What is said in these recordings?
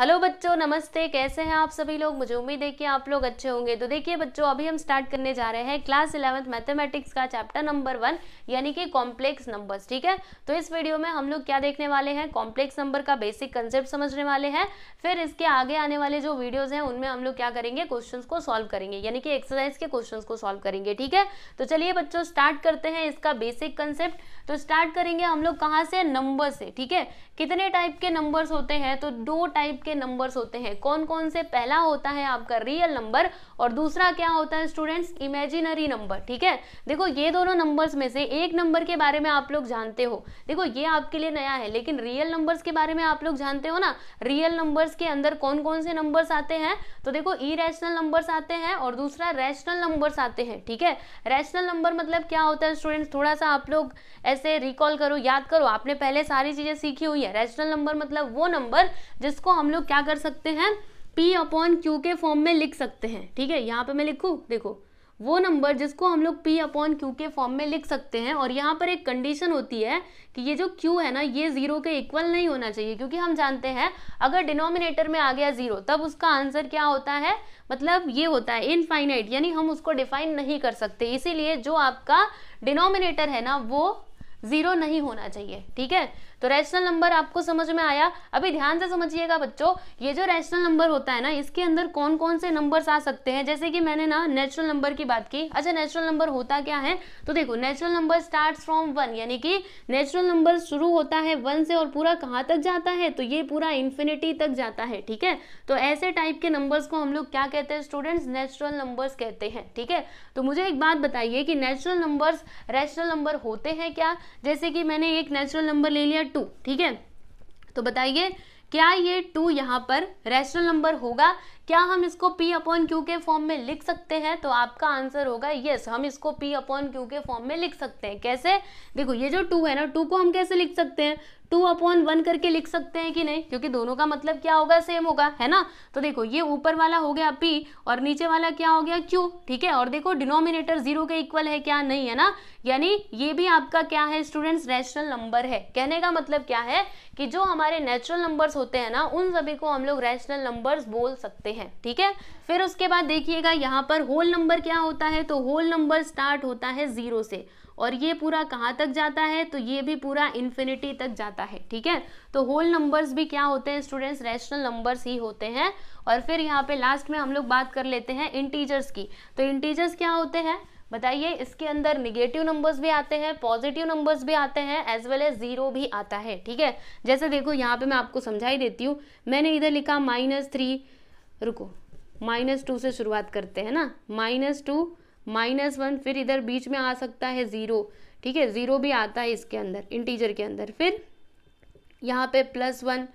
Hello बच्चों नमस्ते कैसे हैं आप सभी लोग मुझे उम्मीद है कि आप लोग अच्छे होंगे तो देखिए बच्चों अभी हम स्टार्ट करने जा रहे हैं क्लास इलेवंथ मैथमेटिक्स का चैप्टर नंबर वन यानी कि कॉम्प्लेक्स नंबर्स ठीक है तो इस वीडियो में हम लोग क्या देखने वाले हैं कॉम्प्लेक्स नंबर का बेसिक कंसेप्ट समझने वाले हैं फिर इसके आगे आने वाले जो वीडियोज़ हैं उनमें हम लोग क्या करेंगे क्वेश्चन को सॉल्व करेंगे यानी कि एक्सरसाइज के क्वेश्चन को सॉल्व करेंगे ठीक है तो चलिए बच्चों स्टार्ट करते हैं इसका बेसिक कंसेप्ट तो स्टार्ट करेंगे हम लोग कहाँ से नंबर से ठीक है कितने टाइप के नंबर्स होते हैं तो दो टाइप के नंबर्स होते हैं कौन कौन से पहला होता है आपका रियल नंबर और दूसरा क्या होता है स्टूडेंट्स इमेजिनरी नंबर ठीक है देखो ये दोनों नंबर्स में से एक नंबर के बारे में आप लोग जानते हो देखो ये आपके लिए नया है लेकिन रियल नंबर्स के बारे में आप लोग जानते हो ना रियल नंबर्स के अंदर कौन कौन से नंबर्स आते हैं तो देखो इरेशनल नंबर्स आते हैं और दूसरा रैशनल नंबर्स आते हैं ठीक है रैशनल नंबर मतलब क्या होता है स्टूडेंट्स थोड़ा सा आप लोग जैसे रिकॉल करो याद करो आपने पहले सारी चीज़ें सीखी हुई है रेशनल नंबर मतलब वो नंबर जिसको हम लोग क्या कर सकते हैं p अपॉन q के फॉर्म में लिख सकते हैं ठीक है यहाँ पे मैं लिखू देखो वो नंबर जिसको हम लोग p अपॉन q के फॉर्म में लिख सकते हैं और यहाँ पर एक कंडीशन होती है कि ये जो q है ना ये जीरो के इक्वल नहीं होना चाहिए क्योंकि हम जानते हैं अगर डिनोमिनेटर में आ गया जीरो तब उसका आंसर क्या होता है मतलब ये होता है इनफाइनाइट यानी हम उसको डिफाइन नहीं कर सकते इसीलिए जो आपका डिनोमिनेटर है ना वो ज़ीरो नहीं होना चाहिए ठीक है तो रैशनल नंबर आपको समझ में आया अभी ध्यान से समझिएगा बच्चों ये जो रैशनल नंबर होता है ना इसके अंदर कौन कौन से नंबर्स आ सकते हैं जैसे कि मैंने ना नेचुरल नंबर की बात की अच्छा नेचुरल नंबर होता क्या है तो देखो natural number start from one यानी कि नेचुरल नंबर शुरू होता है वन से और पूरा कहाँ तक जाता है तो ये पूरा इन्फिनिटी तक जाता है ठीक है तो ऐसे टाइप के नंबर्स को हम लोग क्या कहते हैं स्टूडेंट्स नेचुरल नंबर्स कहते हैं ठीक है तो मुझे एक बात बताइए कि नेचुरल नंबर्स रैशनल नंबर होते हैं क्या जैसे कि मैंने एक नेचुरल नंबर ले लिया टू ठीक है तो बताइए क्या ये टू यहाँ पर रैशनल नंबर होगा क्या हम इसको p अपॉन क्यू के फॉर्म में लिख सकते हैं तो आपका आंसर होगा यस हम इसको p अपॉन क्यू के फॉर्म में लिख सकते हैं कैसे देखो ये जो टू है ना टू को हम कैसे लिख सकते हैं टू अपॉन वन करके लिख सकते हैं कि नहीं क्योंकि दोनों का मतलब क्या होगा सेम होगा है ना तो देखो ये ऊपर वाला हो गया पी और नीचे वाला क्या हो गया क्यू ठीक है और देखो डिनोमिनेटर जीरो के इक्वल है क्या नहीं है ना यानी ये भी आपका क्या है स्टूडेंट्स रैशनल नंबर है कहने का मतलब क्या है कि जो हमारे नेचुरल नंबर्स होते हैं ना उन सभी को हम लोग रैशनल नंबर्स बोल सकते हैं ठीक है फिर उसके बाद देखिएगा यहाँ पर होल नंबर क्या होता है तो होल नंबर स्टार्ट होता है जीरो से और ये पूरा कहाँ तक जाता है तो ये भी पूरा इन्फिनिटी तक जाता है ठीक है तो होल नंबर्स भी क्या होते हैं स्टूडेंट्स रैशनल नंबर्स ही होते हैं और फिर यहाँ पे लास्ट में हम लोग बात कर लेते हैं इंटीजर्स की तो इंटीजर्स क्या होते हैं बताइए इसके अंदर निगेटिव नंबर्स भी आते हैं पॉजिटिव नंबर्स भी आते हैं एज वेल एज ज़ीरो भी आता है ठीक है जैसे देखो यहाँ पे मैं आपको समझाई देती हूँ मैंने इधर लिखा माइनस थ्री रुको माइनस टू से शुरुआत करते हैं ना माइनस टू माइनस वन फिर इधर बीच में आ सकता है ज़ीरो ठीक है ज़ीरो भी आता है इसके अंदर इंटीजर के अंदर फिर यहाँ पे प्लस वन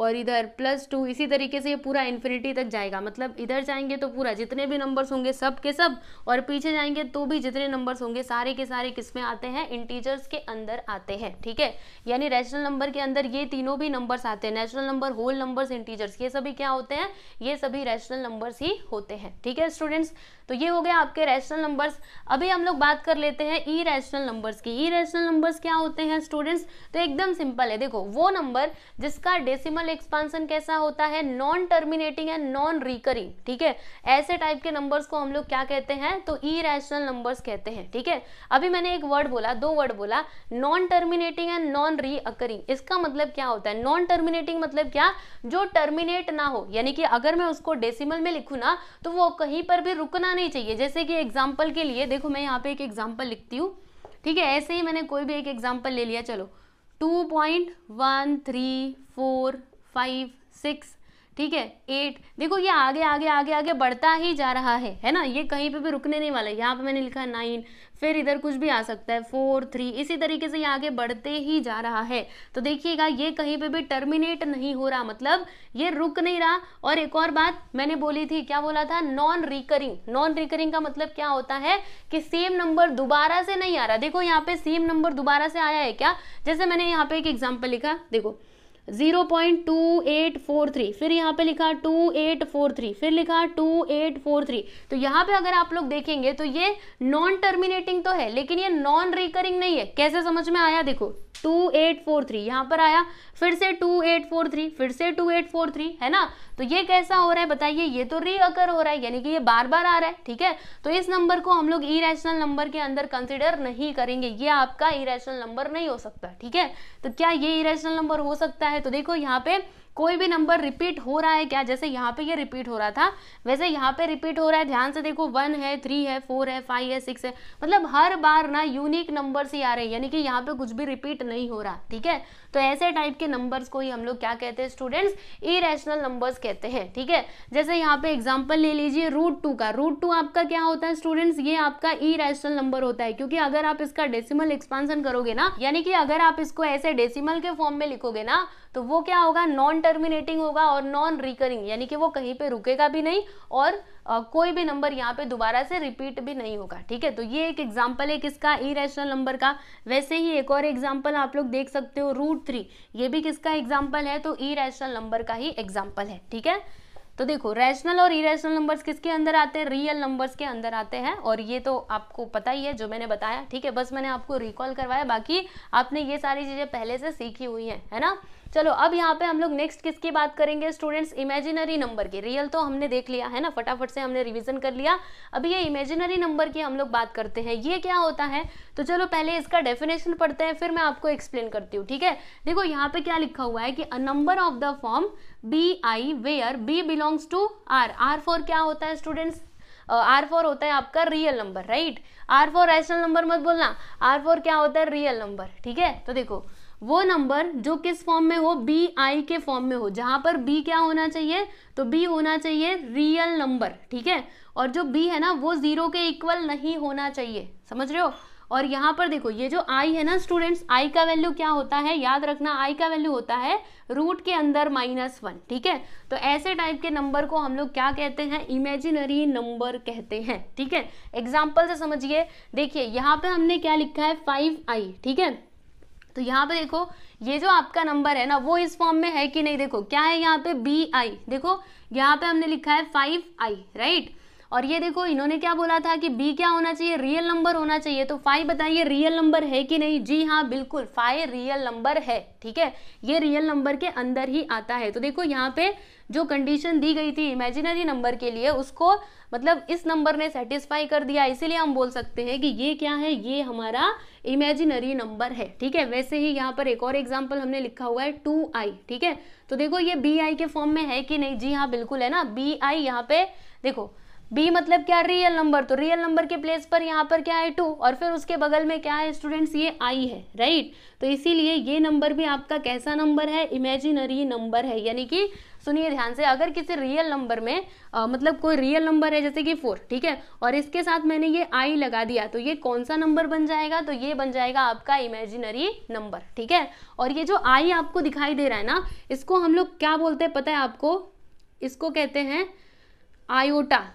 और इधर प्लस टू इसी तरीके से ये पूरा इन्फिनिटी तक जाएगा मतलब इधर जाएंगे तो पूरा जितने भी नंबर्स होंगे सब के सब और पीछे जाएंगे तो भी जितने नंबर्स होंगे सारे के सारे किस में आते हैं इंटीजर्स के अंदर आते हैं ठीक है यानी रैशनल नंबर के अंदर ये तीनों भी नंबर्स आते हैं natural number whole numbers integers ये सभी क्या होते हैं ये सभी रैशनल नंबर्स ही होते हैं ठीक है स्टूडेंट्स तो ये हो गया आपके रैशनल नंबर्स अभी हम लोग बात कर लेते हैं ई रैशनल नंबर्स की ई रैशनल नंबर्स क्या होते हैं स्टूडेंट्स तो एकदम सिंपल है देखो वो नंबर जिसका डेसिमल एक्सपांसन कैसा होता है non terminating and non recurring ठीक है ऐसे टाइप के नंबर्स को हम लोग क्या कहते हैं तो ई रैशनल नंबर्स कहते हैं ठीक है अभी मैंने एक वर्ड बोला दो वर्ड बोला non terminating and non recurring इसका मतलब क्या होता है नॉन टर्मिनेटिंग मतलब क्या जो टर्मिनेट ना हो यानी कि अगर मैं उसको डेसिमल में लिखू ना तो वो कहीं पर भी रुकना नहीं चाहिए जैसे कि एग्जाम्पल के लिए देखो मैं यहाँ पे एक एग्जाम्पल लिखती हूँ ठीक है ऐसे ही मैंने कोई भी एक एग्जाम्पल ले लिया चलो two point one three four five six ठीक है एट देखो ये आगे आगे आगे आगे बढ़ता ही जा रहा है है ना ये कहीं पे भी रुकने नहीं वाला है यहाँ पे मैंने लिखा नाइन फिर इधर कुछ भी आ सकता है फोर थ्री इसी तरीके से ये आगे बढ़ते ही जा रहा है तो देखिएगा ये कहीं पे भी टर्मिनेट नहीं हो रहा मतलब ये रुक नहीं रहा और एक और बात मैंने बोली थी क्या बोला था नॉन रिकरिंग नॉन रिकरिंग का मतलब क्या होता है कि सेम नंबर दोबारा से नहीं आ रहा देखो यहाँ पे सेम नंबर दोबारा से आया है क्या जैसे मैंने यहाँ पे एक एग्जाम्पल लिखा देखो zero point two eight four three फिर यहाँ पे लिखा टू एट फोर थ्री फिर लिखा टू एट फोर थ्री तो यहाँ पे अगर आप लोग देखेंगे तो ये नॉन टर्मिनेटिंग तो है लेकिन ये नॉन रिकरिंग नहीं है कैसे समझ में आया देखो टू एट फोर थ्री यहाँ पर आया फिर से टू एट फोर थ्री फिर से टू एट फोर थ्री है ना तो ये कैसा हो रहा है बताइए ये तो रीअकर हो रहा है यानी कि ये बार बार आ रहा है ठीक है तो इस नंबर को हम लोग इरेशनल नंबर के अंदर कंसिडर नहीं करेंगे ये आपका इरेशनल नंबर नहीं हो सकता ठीक है तो क्या ये इरेशनल नंबर हो सकता है है तो देखो यहाँ पे कोई भी नंबर रिपीट हो रहा है क्या जैसे यहाँ पे ये यह रिपीट हो रहा था वैसे यहाँ पे रिपीट हो रहा है ध्यान से देखो वन है थ्री है फोर है फाइव है सिक्स है मतलब हर बार ना यूनिक नंबर ही आ रहे हैं यानी कि यहाँ पे कुछ भी रिपीट नहीं हो रहा ठीक है तो ऐसे टाइप के नंबर्स को ही हम लोग क्या कहते हैं स्टूडेंट्स इरेशनल नंबर्स कहते हैं ठीक है थीके? जैसे यहाँ पे एग्जाम्पल ले लीजिए रूट टू का रूट टू आपका क्या होता है स्टूडेंट्स ये आपका इरेशनल नंबर होता है क्योंकि अगर आप इसका डेसिमल एक्सपांसन करोगे ना यानी कि अगर आप इसको ऐसे डेसिमल के फॉर्म में लिखोगे ना तो वो क्या होगा नॉन टर्मिनेटिंग होगा और नॉन रिकरिंग यानी कि वो कहीं पे रुकेगा भी नहीं और आ, कोई भी नंबर यहाँ पे दोबारा से रिपीट भी नहीं होगा ठीक है तो ये एक एग्जाम्पल है किसका इरेशनल नंबर का वैसे ही एक और एग्जाम्पल आप लोग देख सकते हो रूट थ्री ये भी किसका एग्जाम्पल है तो इरेशनल नंबर का ही एग्जाम्पल है ठीक है तो देखो रैशनल और इरेशनल नंबर्स किसके अंदर आते हैं रियल नंबर्स के अंदर आते हैं और ये तो आपको पता ही है जो मैंने बताया ठीक है बस मैंने आपको रिकॉल करवाया बाकी आपने ये सारी चीज़ें पहले से सीखी हुई है, है ना चलो अब यहाँ पे हम लोग नेक्स्ट किसकी बात करेंगे स्टूडेंट्स इमेजिनरी नंबर की रियल तो हमने देख लिया है ना फटाफट से हमने रिवीजन कर लिया अभी ये इमेजिनरी नंबर की हम लोग बात करते हैं ये क्या होता है तो चलो पहले इसका डेफिनेशन पढ़ते हैं फिर मैं आपको एक्सप्लेन करती हूँ ठीक है देखो यहाँ पे क्या लिखा हुआ है कि a number of the form b i where b belongs to R R for क्या होता है स्टूडेंट्स आर फोर होता है आपका real number right R for rational number मत बोलना आर फोर क्या होता है रियल नंबर ठीक है तो देखो वो नंबर जो किस फॉर्म में हो बी आई के फॉर्म में हो जहां पर बी क्या होना चाहिए तो बी होना चाहिए रियल नंबर ठीक है और जो बी है ना वो जीरो के इक्वल नहीं होना चाहिए समझ रहे हो और यहाँ पर देखो ये जो आई है ना स्टूडेंट्स आई का वैल्यू क्या होता है याद रखना आई का वैल्यू होता है रूट के अंदर माइनस वन ठीक है तो ऐसे टाइप के नंबर को हम लोग क्या कहते हैं इमेजिनरी नंबर कहते हैं ठीक है एग्जाम्पल से समझिए देखिए यहाँ पे हमने क्या लिखा है फाइव आई ठीक है तो यहाँ पे देखो ये जो आपका नंबर है ना वो इस फॉर्म में है कि नहीं देखो क्या है यहाँ पे बी आई देखो यहाँ पे हमने लिखा है फाइव आई राइट और ये देखो इन्होंने क्या बोला था कि बी क्या होना चाहिए रियल नंबर होना चाहिए तो फाइव बताइए रियल नंबर है कि नहीं जी हाँ बिल्कुल फाइव रियल नंबर है ठीक है ये रियल नंबर के अंदर ही आता है तो देखो यहाँ पे जो कंडीशन दी गई थी इमेजिनरी नंबर के लिए उसको मतलब इस नंबर ने सेटिस्फाई कर दिया इसीलिए हम बोल सकते हैं कि ये क्या है ये हमारा इमेजिनरी नंबर है ठीक है वैसे ही यहाँ पर एक और एग्जाम्पल हमने लिखा हुआ है टू आई ठीक है तो देखो ये बी आई के फॉर्म में है कि नहीं जी हाँ बिल्कुल है ना बी आई यहाँ पे देखो बी मतलब क्या रियल नंबर तो रियल नंबर के प्लेस पर यहाँ पर क्या है टू और फिर उसके बगल में क्या है स्टूडेंट्स ये आई है राइट तो इसीलिए ये नंबर भी आपका कैसा नंबर है इमेजिनरी नंबर है यानी कि सुनिए ध्यान से अगर किसी रियल नंबर में आ, मतलब कोई रियल नंबर है जैसे कि फोर ठीक है और इसके साथ मैंने ये आई लगा दिया तो ये कौन सा नंबर बन जाएगा तो ये बन जाएगा आपका इमेजिनरी नंबर ठीक है और ये जो आई आपको दिखाई दे रहा है ना इसको हम लोग क्या बोलते हैं पता है आपको इसको कहते हैं iota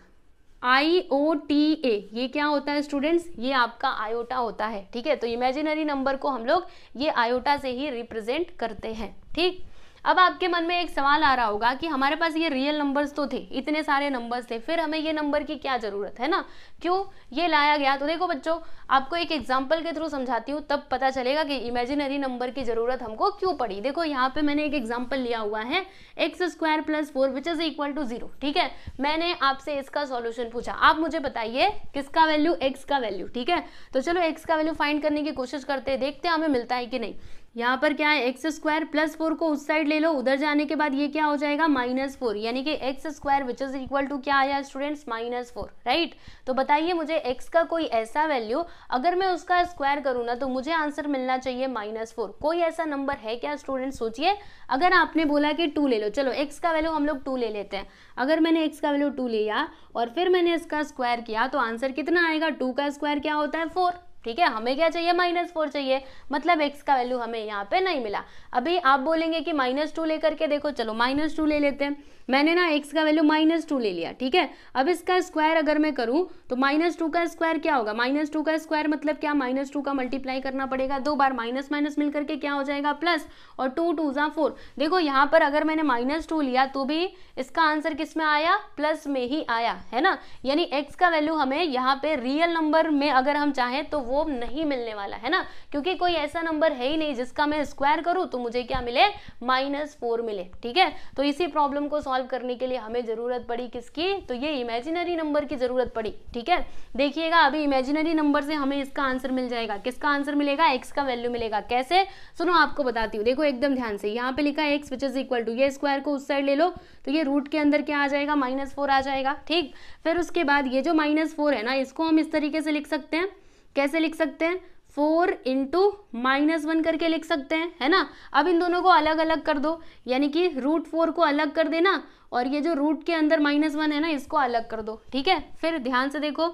I O T A ये क्या होता है स्टूडेंट्स ये आपका आयोटा होता है ठीक है तो इमेजिनरी नंबर को हम लोग ये आयोटा से ही रिप्रेजेंट करते हैं ठीक अब आपके मन में एक सवाल आ रहा होगा कि हमारे पास ये रियल नंबर्स तो थे इतने सारे नंबर्स थे फिर हमें ये नंबर की क्या ज़रूरत है ना क्यों ये लाया गया तो देखो बच्चों आपको एक एग्जाम्पल के थ्रू समझाती हूँ तब पता चलेगा कि इमेजिनरी नंबर की ज़रूरत हमको क्यों पड़ी देखो यहाँ पे मैंने एक एग्जाम्पल लिया हुआ है x square plus four which is equal to zero ठीक है मैंने आपसे इसका सॉल्यूशन पूछा आप मुझे बताइए किसका वैल्यू एक्स का वैल्यू ठीक है तो चलो एक्स का वैल्यू फाइंड करने की कोशिश करते हैं देखते हैं हमें मिलता है कि नहीं यहाँ पर क्या है एक्स स्क्वायर प्लस फोर को उस साइड ले लो उधर जाने के बाद ये क्या हो जाएगा माइनस फोर यानी कि x square which is equal to क्या आया स्टूडेंट्स माइनस फोर राइट तो बताइए मुझे एक्स का कोई ऐसा वैल्यू अगर मैं उसका स्क्वायर करूँ ना तो मुझे आंसर मिलना चाहिए माइनस फोर कोई ऐसा नंबर है क्या स्टूडेंट सोचिए अगर आपने बोला कि टू ले लो चलो एक्स का वैल्यू हम लोग टू ले लेते हैं अगर मैंने एक्स का वैल्यू टू लिया और फिर मैंने इसका स्क्वायर किया तो आंसर कितना आएगा टू का स्क्वायर क्या होता है फोर ठीक है हमें क्या चाहिए माइनस फोर चाहिए मतलब एक्स का वैल्यू हमें यहाँ पे नहीं मिला अभी आप बोलेंगे कि माइनस टू लेकर के देखो चलो माइनस टू ले लेते हैं मैंने ना एक्स का वैल्यू माइनस टू ले लिया ठीक है अब इसका स्क्वायर अगर मैं करूँ तो माइनस टू का स्क्वायर क्या होगा माइनस टू का स्क्वायर मतलब क्या माइनस टू का मल्टीप्लाई करना पड़ेगा दो बार माइनस माइनस मिलकर के क्या हो जाएगा प्लस और टू टू ज़ा फोर देखो यहाँ पर अगर मैंने माइनस टू लिया तो भी इसका आंसर किस में आया प्लस में ही आया है ना यानी एक्स का वैल्यू हमें यहाँ पे रियल नंबर में अगर हम चाहें तो वो नहीं मिलने वाला है ना क्योंकि कोई ऐसा नंबर है ही नहीं जिसका मैं स्क्वायर करूं तो मुझे क्या मिले माइनस फोर मिले ठीक है तो इसी प्रॉब्लम को सॉल्व करने के लिए हमें ज़रूरत पड़ी किसकी तो ये इमेजिनरी नंबर की ज़रूरत पड़ी ठीक है देखिएगा अभी इमेजिनरी नंबर से हमें इसका आंसर मिल जाएगा किसका आंसर मिलेगा एक्स का वैल्यू मिलेगा कैसे सुनो आपको बताती हूँ देखो एकदम ध्यान से यहाँ पे लिखा है x which is equal to ये स्क्वायर को उस साइड ले लो तो ये रूट के अंदर क्या आ जाएगा माइनस फोर आ जाएगा ठीक फिर उसके बाद ये जो माइनस फोर है ना इसको हम इस तरीके से लिख सकते हैं कैसे लिख सकते हैं फोर इंटू माइनस वन करके लिख सकते हैं है ना अब इन दोनों को अलग अलग कर दो यानी कि रूट फोर को अलग कर देना और ये जो रूट के अंदर माइनस वन है ना इसको अलग कर दो ठीक है फिर ध्यान से देखो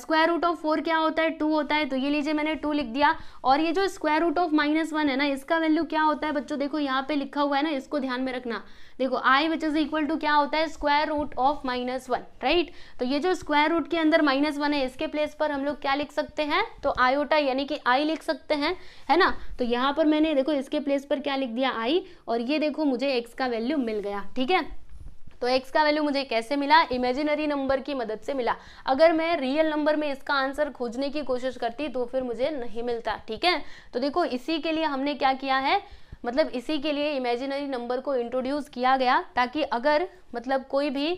स्क्वायर रूट ऑफ फोर क्या होता है टू होता है तो ये लीजिए मैंने टू लिख दिया और ये जो square root of minus one है ना इसका वैल्यू क्या होता है बच्चों देखो यहाँ पे लिखा हुआ है ना इसको ध्यान में रखना देखो i which is equal to क्या होता है square root of minus one right तो ये जो स्क्वायर रूट के अंदर माइनस वन है इसके प्लेस पर हम लोग क्या लिख सकते हैं तो आयोटा यानी कि आई लिख सकते हैं है ना तो यहाँ पर मैंने देखो इसके प्लेस पर क्या लिख दिया आई और ये देखो मुझे एक्स का वैल्यू मिल गया ठीक है तो एक्स का वैल्यू मुझे कैसे मिला इमेजिनरी नंबर की मदद से मिला अगर मैं रियल नंबर में इसका आंसर खोजने की कोशिश करती तो फिर मुझे नहीं मिलता ठीक है तो देखो इसी के लिए हमने क्या किया है मतलब इसी के लिए इमेजिनरी नंबर को इंट्रोड्यूस किया गया ताकि अगर मतलब कोई भी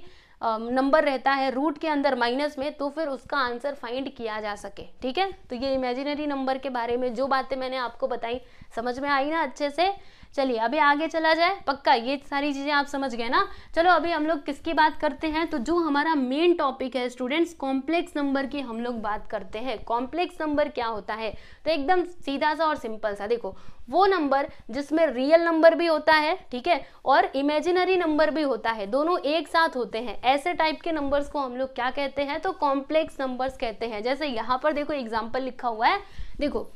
नंबर रहता है रूट के अंदर माइनस में तो फिर उसका आंसर फाइंड किया जा सके ठीक है तो ये इमेजिनरी नंबर के बारे में जो बातें मैंने आपको बताई समझ में आई ना अच्छे से चलिए अभी आगे चला जाए पक्का ये सारी चीज़ें आप समझ गए ना चलो अभी हम लोग किसकी बात करते हैं तो जो हमारा मेन टॉपिक है स्टूडेंट्स कॉम्प्लेक्स नंबर की हम लोग बात करते हैं कॉम्प्लेक्स नंबर क्या होता है तो एकदम सीधा सा और सिंपल सा देखो वो नंबर जिसमें रियल नंबर भी होता है ठीक है और इमेजिनरी नंबर भी होता है दोनों एक साथ होते हैं ऐसे टाइप के नंबर्स को हम लोग क्या कहते हैं तो कॉम्प्लेक्स नंबर्स कहते हैं जैसे यहाँ पर देखो एग्जाम्पल लिखा हुआ है देखो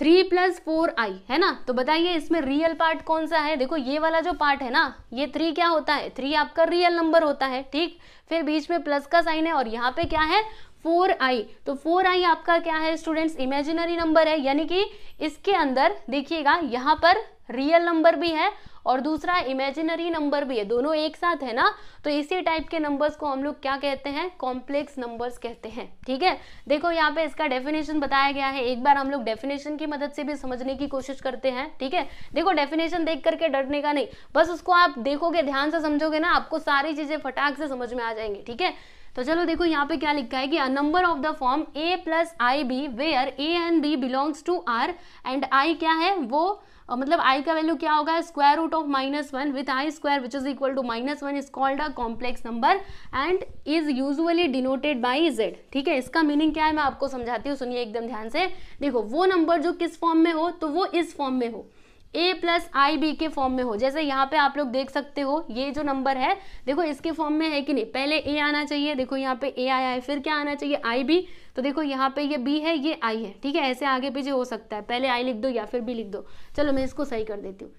थ्री प्लस फोर आई है ना तो बताइए इसमें रियल पार्ट कौन सा है देखो ये वाला जो पार्ट है ना ये थ्री क्या होता है थ्री आपका रियल नंबर होता है ठीक फिर बीच में प्लस का साइन है और यहाँ पे क्या है फोर आई तो फोर आई आपका क्या है स्टूडेंट्स इमेजिनरी नंबर है यानी कि इसके अंदर देखिएगा यहाँ पर रियल नंबर भी है और दूसरा इमेजिनरी नंबर भी है दोनों एक साथ है ना तो इसी टाइप के नंबर्स को हम लोग क्या कहते हैं कॉम्प्लेक्स नंबर्स कहते हैं ठीक है देखो यहाँ पे इसका डेफिनेशन बताया गया है एक बार हम लोग डेफिनेशन की मदद से भी समझने की कोशिश करते हैं ठीक है देखो डेफिनेशन देख करके डरने का नहीं बस उसको आप देखोगे ध्यान से समझोगे ना आपको सारी चीज़ें फटाक से समझ में आ जाएंगी ठीक है तो चलो देखो यहाँ पे क्या लिखा है कि number of the form a plus i b where a and b belongs to R and i क्या है वो uh, मतलब आई का वैल्यू क्या होगा square root of minus one with i square which is equal to minus one is called a complex number and is usually denoted by z ठीक है इसका मीनिंग क्या है मैं आपको समझाती हूँ सुनिए एकदम ध्यान से देखो वो नंबर जो किस फॉर्म में हो तो वो इस फॉर्म में हो ए प्लस आई बी के फॉर्म में हो जैसे यहाँ पे आप लोग देख सकते हो ये जो नंबर है देखो इसके फॉर्म में है कि नहीं पहले ए आना चाहिए देखो यहाँ पे ए आया है फिर क्या आना चाहिए आई बी तो देखो यहाँ पे ये बी है ये आई है ठीक है ऐसे आगे पीछे हो सकता है पहले आई लिख दो या फिर बी लिख दो चलो मैं इसको सही कर देती हूँ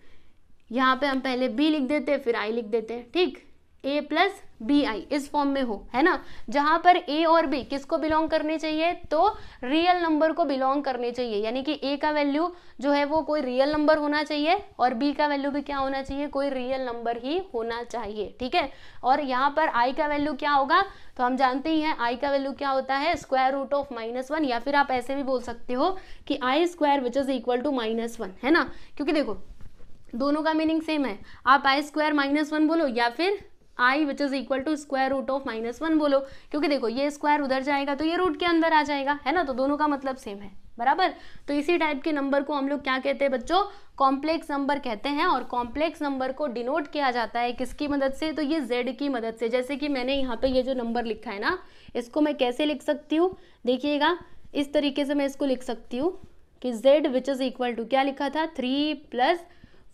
यहाँ पे हम पहले बी लिख देते फिर आई लिख देते हैं ठीक ए प्लस बी आई इस फॉर्म में हो है ना जहां पर ए और बी किसको बिलोंग करने चाहिए तो रियल नंबर को बिलोंग करने चाहिए यानी कि ए का वैल्यू जो है वो कोई रियल नंबर होना चाहिए और बी का वैल्यू भी क्या होना चाहिए कोई रियल नंबर ही होना चाहिए ठीक है और यहाँ पर आई का वैल्यू क्या होगा तो हम जानते ही हैं आई का वैल्यू क्या होता है square root of minus one या फिर आप ऐसे भी बोल सकते हो कि i square which is equal to minus one है ना क्योंकि देखो दोनों का मीनिंग सेम है आप आई स्क्वायर माइनस वन बोलो या फिर i which is equal to square root of minus one बोलो क्योंकि देखो ये स्क्वायर उधर जाएगा तो ये रूट के अंदर आ जाएगा है ना तो दोनों का मतलब सेम है बराबर तो इसी टाइप के नंबर को हम लोग क्या कहते हैं बच्चों कॉम्प्लेक्स नंबर कहते हैं और कॉम्प्लेक्स नंबर को डिनोट किया जाता है किसकी मदद से तो ये जेड की मदद से जैसे कि मैंने यहाँ पे ये जो नंबर लिखा है ना इसको मैं कैसे लिख सकती हूँ देखिएगा इस तरीके से मैं इसको लिख सकती हूँ कि z which is equal to क्या लिखा था थ्री प्लस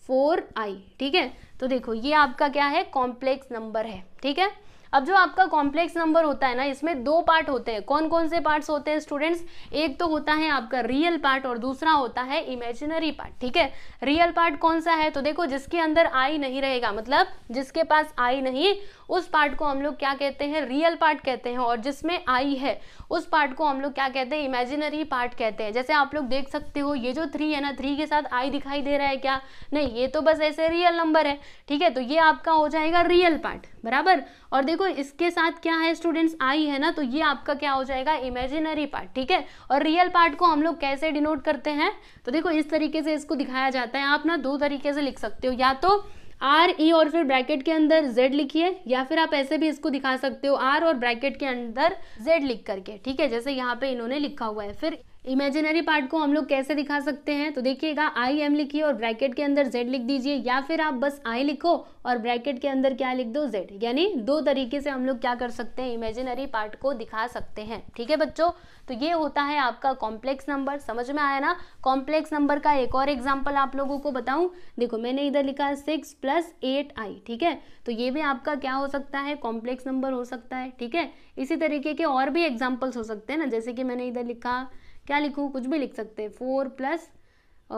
फोर आई ठीक है तो देखो ये आपका क्या है कॉम्प्लेक्स नंबर है ठीक है अब जो आपका कॉम्प्लेक्स नंबर होता है ना इसमें दो पार्ट होते हैं कौन कौन से पार्ट्स होते हैं स्टूडेंट्स एक तो होता है आपका रियल पार्ट और दूसरा होता है इमेजिनरी पार्ट ठीक है रियल पार्ट कौन सा है तो देखो जिसके अंदर आई नहीं रहेगा मतलब जिसके पास आई नहीं उस पार्ट को हम लोग क्या कहते हैं रियल पार्ट कहते हैं और जिसमें आई है उस पार्ट को हम लोग क्या कहते हैं इमेजिनरी पार्ट कहते हैं जैसे आप लोग देख सकते हो ये जो थ्री है ना थ्री के साथ आई दिखाई दे रहा है क्या नहीं ये तो बस ऐसे रियल नंबर है ठीक है तो ये आपका हो जाएगा रियल पार्ट बराबर और देखो इसके साथ क्या है स्टूडेंट्स आई है ना तो ये आपका क्या हो जाएगा इमेजिनरी पार्ट ठीक है और रियल पार्ट को हम लोग कैसे डिनोट करते हैं तो देखो इस तरीके से इसको दिखाया जाता है आप ना दो तरीके से लिख सकते हो या तो आर ई और फिर ब्रैकेट के अंदर जेड लिखिए या फिर आप ऐसे भी इसको दिखा सकते हो आर और ब्रैकेट के अंदर जेड लिख करके ठीक है जैसे यहाँ पे इन्होंने लिखा हुआ है फिर इमेजिनरी पार्ट को हम लोग कैसे दिखा सकते हैं तो देखिएगा आई एम लिखिए और ब्रैकेट के अंदर जेड लिख दीजिए या फिर आप बस आई लिखो और ब्रैकेट के अंदर क्या लिख दो जेड यानी दो तरीके से हम लोग क्या कर सकते हैं इमेजिनरी पार्ट को दिखा सकते हैं ठीक है बच्चों तो ये होता है आपका कॉम्प्लेक्स नंबर समझ में आया ना कॉम्प्लेक्स नंबर का एक और एग्जाम्पल आप लोगों को बताऊं देखो मैंने इधर लिखा सिक्स प्लस एट आई ठीक है तो ये भी आपका क्या हो सकता है कॉम्प्लेक्स नंबर हो सकता है ठीक है इसी तरीके के और भी एग्जाम्पल्स हो सकते हैं ना जैसे कि मैंने इधर लिखा क्या लिखूँ कुछ भी लिख सकते हैं फोर प्लस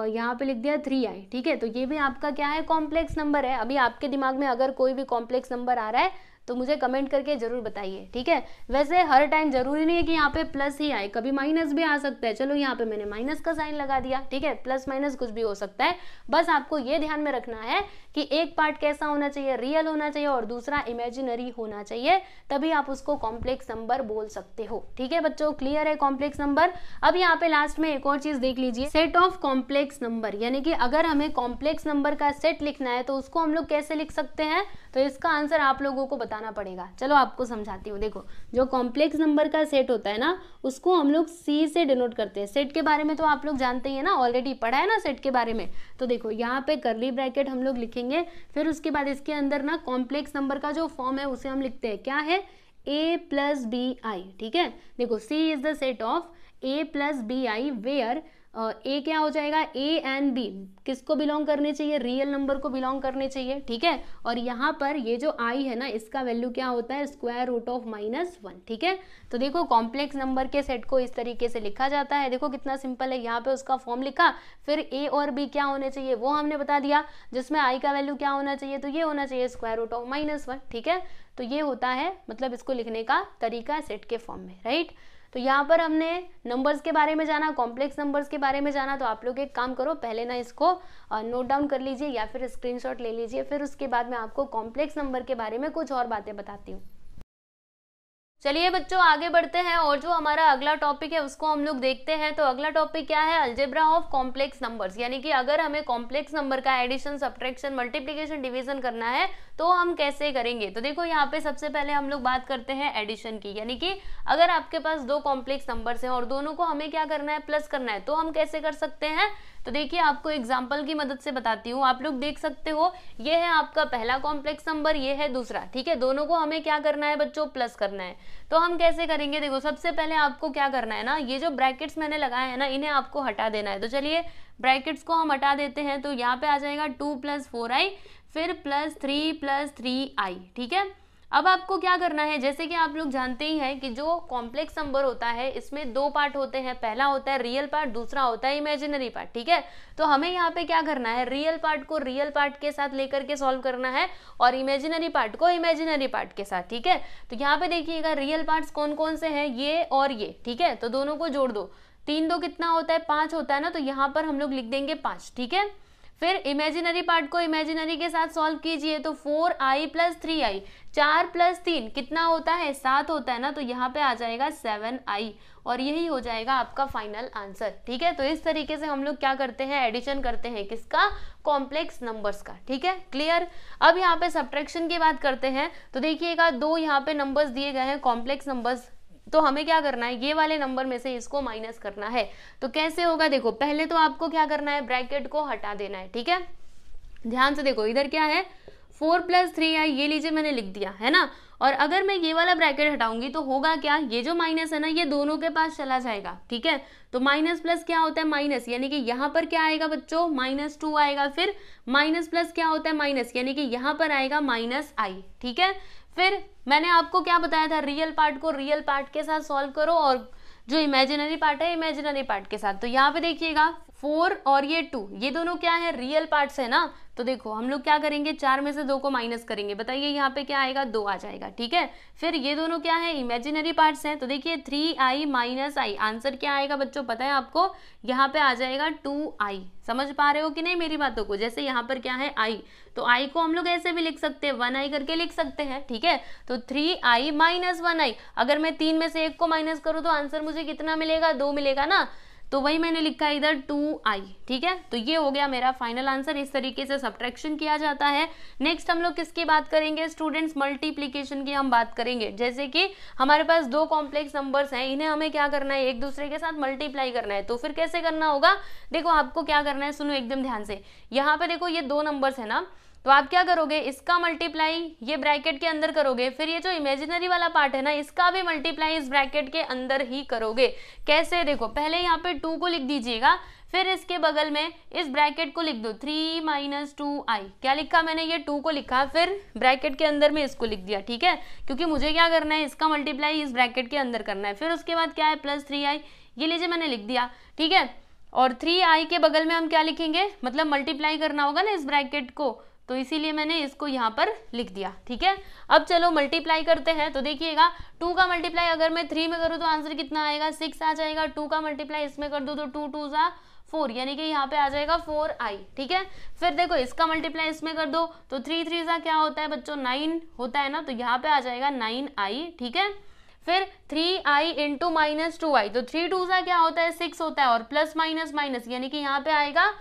यहाँ पे लिख दिया थ्री आई ठीक है तो ये भी आपका क्या है कॉम्प्लेक्स नंबर है अभी आपके दिमाग में अगर कोई भी कॉम्प्लेक्स नंबर आ रहा है तो मुझे कमेंट करके ज़रूर बताइए ठीक है वैसे हर टाइम ज़रूरी नहीं है कि यहाँ पे प्लस ही आए कभी माइनस भी आ सकता है चलो यहाँ पे मैंने माइनस का साइन लगा दिया ठीक है प्लस माइनस कुछ भी हो सकता है बस आपको ये ध्यान में रखना है कि एक पार्ट कैसा होना चाहिए रियल होना चाहिए और दूसरा इमेजिनरी होना चाहिए तभी आप उसको कॉम्प्लेक्स नंबर बोल सकते हो ठीक है बच्चों क्लियर है कॉम्प्लेक्स नंबर अब यहाँ पे लास्ट में एक और चीज़ देख लीजिए सेट ऑफ कॉम्प्लेक्स नंबर यानी कि अगर हमें कॉम्प्लेक्स नंबर का सेट लिखना है तो उसको हम लोग कैसे लिख सकते हैं तो इसका आंसर आप लोगों को बता बताना पड़ेगा चलो आपको समझाती हूँ देखो जो कॉम्प्लेक्स नंबर का सेट होता है ना उसको हम लोग सी से डिनोट करते हैं सेट के बारे में तो आप लोग जानते ही है ना ऑलरेडी पढ़ा है ना सेट के बारे में तो देखो यहाँ पे करली ब्रैकेट हम लोग लिखेंगे फिर उसके बाद इसके अंदर ना कॉम्प्लेक्स नंबर का जो फॉर्म है उसे हम लिखते हैं क्या है ए प्लस बी आई ठीक है देखो C is the set of a plus b i where a क्या हो जाएगा ए एंड बी किसको बिलोंग करने चाहिए रियल नंबर को बिलोंग करने चाहिए ठीक है और यहाँ पर ये जो आई है ना इसका वैल्यू क्या होता है square root of minus one ठीक है तो देखो कॉम्प्लेक्स नंबर के सेट को इस तरीके से लिखा जाता है देखो कितना सिंपल है यहाँ पे उसका फॉर्म लिखा फिर ए और बी क्या होने चाहिए वो हमने बता दिया जिसमें आई का वैल्यू क्या होना चाहिए तो ये होना चाहिए square root of minus one ठीक है तो ये होता है मतलब इसको लिखने का तरीका सेट के फॉर्म में राइट right? तो यहाँ पर हमने नंबर्स के बारे में जाना कॉम्प्लेक्स नंबर्स के बारे में जाना तो आप लोग एक काम करो पहले ना इसको नोट डाउन कर लीजिए या फिर स्क्रीनशॉट ले लीजिए फिर उसके बाद मैं आपको कॉम्प्लेक्स नंबर के बारे में कुछ और बातें बताती हूँ चलिए बच्चों आगे बढ़ते हैं और जो हमारा अगला टॉपिक है उसको हम लोग देखते हैं तो अगला टॉपिक क्या है अल्जेब्रा ऑफ कॉम्प्लेक्स नंबर्स यानी कि अगर हमें कॉम्प्लेक्स नंबर का एडिशन सब्ट्रैक्शन मल्टीप्लिकेशन डिवीजन करना है तो हम कैसे करेंगे तो देखो यहाँ पे सबसे पहले हम लोग बात करते हैं एडिशन की यानी कि अगर आपके पास दो कॉम्प्लेक्स नंबर्स हैं और दोनों को हमें क्या करना है प्लस करना है तो हम कैसे कर सकते हैं तो देखिए आपको एग्जाम्पल की मदद से बताती हूँ आप लोग देख सकते हो ये है आपका पहला कॉम्प्लेक्स नंबर ये है दूसरा ठीक है दोनों को हमें क्या करना है बच्चों प्लस करना है तो हम कैसे करेंगे देखो सबसे पहले आपको क्या करना है ना ये जो ब्रैकेट्स मैंने लगाए हैं ना इन्हें आपको हटा देना है तो चलिए ब्रैकेट्स को हम हटा देते हैं तो यहाँ पे आ जाएगा टू प्लस फोर आई फिर plus three plus three i ठीक है अब आपको क्या करना है जैसे कि आप लोग जानते ही हैं कि जो कॉम्प्लेक्स नंबर होता है इसमें दो पार्ट होते हैं पहला होता है रियल पार्ट दूसरा होता है इमेजिनरी पार्ट ठीक है तो हमें यहाँ पे क्या करना है रियल पार्ट को रियल पार्ट के साथ लेकर के सॉल्व करना है और इमेजिनरी पार्ट को इमेजिनरी पार्ट के साथ ठीक है तो यहाँ पे देखिएगा रियल पार्ट कौन कौन से है ये और ये ठीक है तो दोनों को जोड़ दो तीन दो कितना होता है पांच होता है ना तो यहाँ पर हम लोग लिख देंगे पांच ठीक है फिर इमेजिनरी पार्ट को इमेजिनरी के साथ सॉल्व कीजिए तो four i plus three i चार प्लस तीन कितना होता है सात होता है ना तो यहाँ पे आ जाएगा सेवन आई और यही हो जाएगा आपका फाइनल आंसर ठीक है तो इस तरीके से हम लोग क्या करते हैं एडिशन करते हैं किसका कॉम्प्लेक्स नंबर्स का ठीक है क्लियर अब यहाँ पे सब्ट्रैक्शन की बात करते हैं तो देखिएगा दो यहाँ पे नंबर्स दिए गए हैं कॉम्प्लेक्स नंबर्स तो हमें क्या करना है ये वाले नंबर में से इसको माइनस करना है तो कैसे होगा देखो पहले तो आपको क्या करना है ब्रैकेट को हटा देना है ठीक है ध्यान से देखो इधर क्या है फोर प्लस थ्री आई ये लीजिए मैंने लिख दिया है ना और अगर मैं ये वाला ब्रैकेट हटाऊंगी तो होगा क्या ये जो माइनस है ना ये दोनों के पास चला जाएगा ठीक है तो माइनस प्लस क्या होता है माइनस यानी कि यहाँ पर क्या आएगा बच्चों माइनस टू आएगा फिर माइनस प्लस क्या होता है माइनस यानी कि यहाँ पर आएगा माइनस आई ठीक है फिर मैंने आपको क्या बताया था रियल पार्ट को रियल पार्ट के साथ सॉल्व करो और जो इमेजिनरी पार्ट है इमेजिनरी पार्ट के साथ तो यहाँ पे देखिएगा फोर और ये टू ये दोनों क्या है रियल पार्ट्स है ना तो देखो हम लोग क्या करेंगे चार में से दो को माइनस करेंगे बताइए यहाँ पे क्या आएगा दो आ जाएगा ठीक है फिर ये दोनों क्या है इमेजिनरी पार्ट्स हैं तो देखिए three i minus i answer क्या आएगा बच्चों पता है आपको यहाँ पे आ जाएगा टू आई समझ पा रहे हो कि नहीं मेरी बातों को जैसे यहाँ पर क्या है आई तो आई को हम लोग ऐसे भी लिख सकते हैं वन आई करके लिख सकते हैं ठीक है तो three i minus one i अगर मैं तीन में से एक को माइनस करूँ तो आंसर मुझे कितना मिलेगा दो मिलेगा ना तो वही मैंने लिखा है इधर टू आई ठीक है तो ये हो गया मेरा फाइनल आंसर इस तरीके से सब्ट्रैक्शन किया जाता है नेक्स्ट हम लोग किसकी बात करेंगे स्टूडेंट्स मल्टीप्लीकेशन की हम बात करेंगे जैसे कि हमारे पास दो कॉम्प्लेक्स नंबर्स हैं इन्हें हमें क्या करना है एक दूसरे के साथ मल्टीप्लाई करना है तो फिर कैसे करना होगा देखो आपको क्या करना है सुनो एकदम ध्यान से यहाँ पे देखो ये दो नंबर्स है ना तो आप क्या करोगे इसका मल्टीप्लाई ये ब्रैकेट के अंदर करोगे फिर ये जो इमेजिनरी वाला पार्ट है ना इसका भी मल्टीप्लाई इस ब्रैकेट के अंदर ही करोगे कैसे देखो पहले यहाँ पे टू को लिख दीजिएगा फिर इसके बगल में इस ब्रैकेट को लिख दो थ्री माइनस टू आई क्या लिखा मैंने ये टू को लिखा फिर ब्रैकेट के अंदर में इसको लिख दिया ठीक है क्योंकि मुझे क्या करना है इसका मल्टीप्लाई इस ब्रैकेट के अंदर करना है फिर उसके बाद क्या है प्लस थ्री आई ये लीजिए मैंने लिख दिया ठीक है और थ्री आई के बगल में हम क्या लिखेंगे मतलब मल्टीप्लाई करना होगा ना इस ब्रैकेट को तो इसीलिए मैंने इसको यहाँ पर लिख दिया ठीक है अब चलो मल्टीप्लाई करते हैं तो देखिएगा टू का मल्टीप्लाई अगर मैं थ्री में करूँ तो आंसर कितना आएगा सिक्स आ जाएगा टू का मल्टीप्लाई इसमें कर दूँ तो टू टू सा फोर यानी कि यहाँ पे आ जाएगा फोर आई ठीक है फिर देखो इसका मल्टीप्लाई इसमें कर दो तो थ्री थ्री सा क्या होता है बच्चों नाइन होता है ना तो यहाँ पे आ जाएगा नाइन आई ठीक है फिर three i into minus two i तो थ्री टू सा क्या होता है सिक्स होता है और प्लस माइनस माइनस यानी कि यहाँ पे आएगा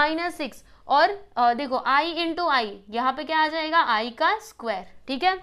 माइनस सिक्स और आ, देखो आई इंटू आई यहाँ पे क्या आ जाएगा आई का स्क्वायर ठीक है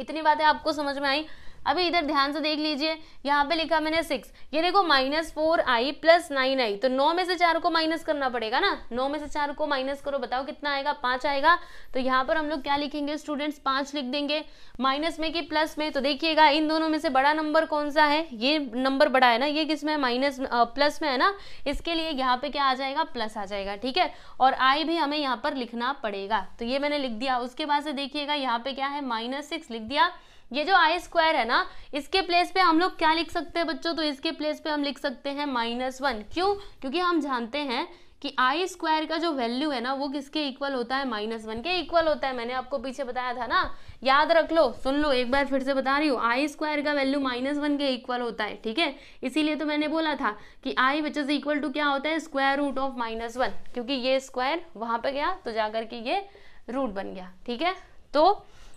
इतनी बातें आपको समझ में आई अभी इधर ध्यान से देख लीजिए यहाँ पे लिखा मैंने सिक्स ये देखो minus four i plus nine i तो नौ में से चार को माइनस करना पड़ेगा ना नौ में से चार को माइनस करो बताओ कितना आएगा पांच आएगा तो यहाँ पर हम लोग क्या लिखेंगे स्टूडेंट्स पांच लिख देंगे माइनस में कि प्लस में तो देखिएगा इन दोनों में से बड़ा नंबर कौन सा है ये नंबर बड़ा है ना ये किसमें माइनस प्लस में है ना इसके लिए यहाँ पे क्या आ जाएगा प्लस आ जाएगा ठीक है और आई भी हमें यहाँ पर लिखना पड़ेगा तो ये मैंने लिख दिया उसके बाद से देखिएगा यहाँ पे क्या है माइनस सिक्स लिख दिया ये जो आई स्क्वायर है ना इसके प्लेस पे हम लोग क्या लिख सकते हैं बच्चों तो इसके प्लेस पे हम लिख सकते हैं माइनस वन क्यों क्योंकि हम जानते हैं कि आई स्क्वायर का जो वैल्यू है ना वो किसके इक्वल होता है माइनस वन के इक्वल होता है मैंने आपको पीछे बताया था ना याद रख लो सुन लो एक बार फिर से बता रही हूँ आई स्क्वायर का वैल्यू माइनस वन के इक्वल होता है ठीक है इसीलिए तो मैंने बोला था कि i which is equal to क्या होता है square root of minus one क्योंकि ये स्क्वायर वहां पर गया तो जाकर के ये रूट बन गया ठीक है तो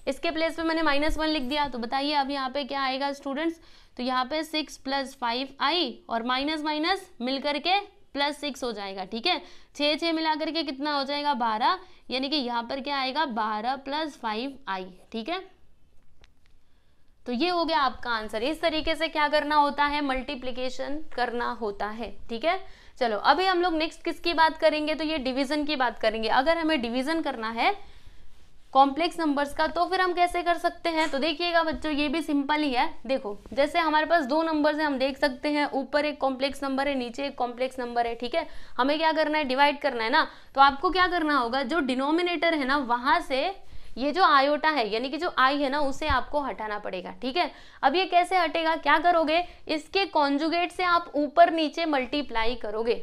इसके प्लेस पे मैंने माइनस वन लिख दिया तो बताइए अब यहाँ पे क्या आएगा स्टूडेंट्स तो यहाँ पे सिक्स प्लस फाइव आई और माइनस माइनस मिल करके प्लस सिक्स हो जाएगा ठीक है छः छः मिला करके कितना हो जाएगा बारह यानी कि यहाँ पर क्या आएगा बारह प्लस फाइव आई ठीक है तो ये हो गया आपका आंसर इस तरीके से क्या करना होता है मल्टीप्लीकेशन करना होता है ठीक है चलो अभी हम लोग नेक्स्ट किसकी बात करेंगे तो ये डिवीजन की बात करेंगे अगर हमें डिवीजन करना है कॉम्प्लेक्स नंबर्स का तो फिर हम कैसे कर सकते हैं तो देखिएगा बच्चों ये भी सिंपल ही है देखो जैसे हमारे पास दो नंबर्स हैं हम देख सकते हैं ऊपर एक कॉम्प्लेक्स नंबर है नीचे एक कॉम्प्लेक्स नंबर है ठीक है हमें क्या करना है डिवाइड करना है ना तो आपको क्या करना होगा जो डिनोमिनेटर है ना वहां से ये जो आयोटा है यानी कि जो आई है ना उसे आपको हटाना पड़ेगा ठीक है अब ये कैसे हटेगा क्या करोगे इसके कॉन्जुगेट से आप ऊपर नीचे मल्टीप्लाई करोगे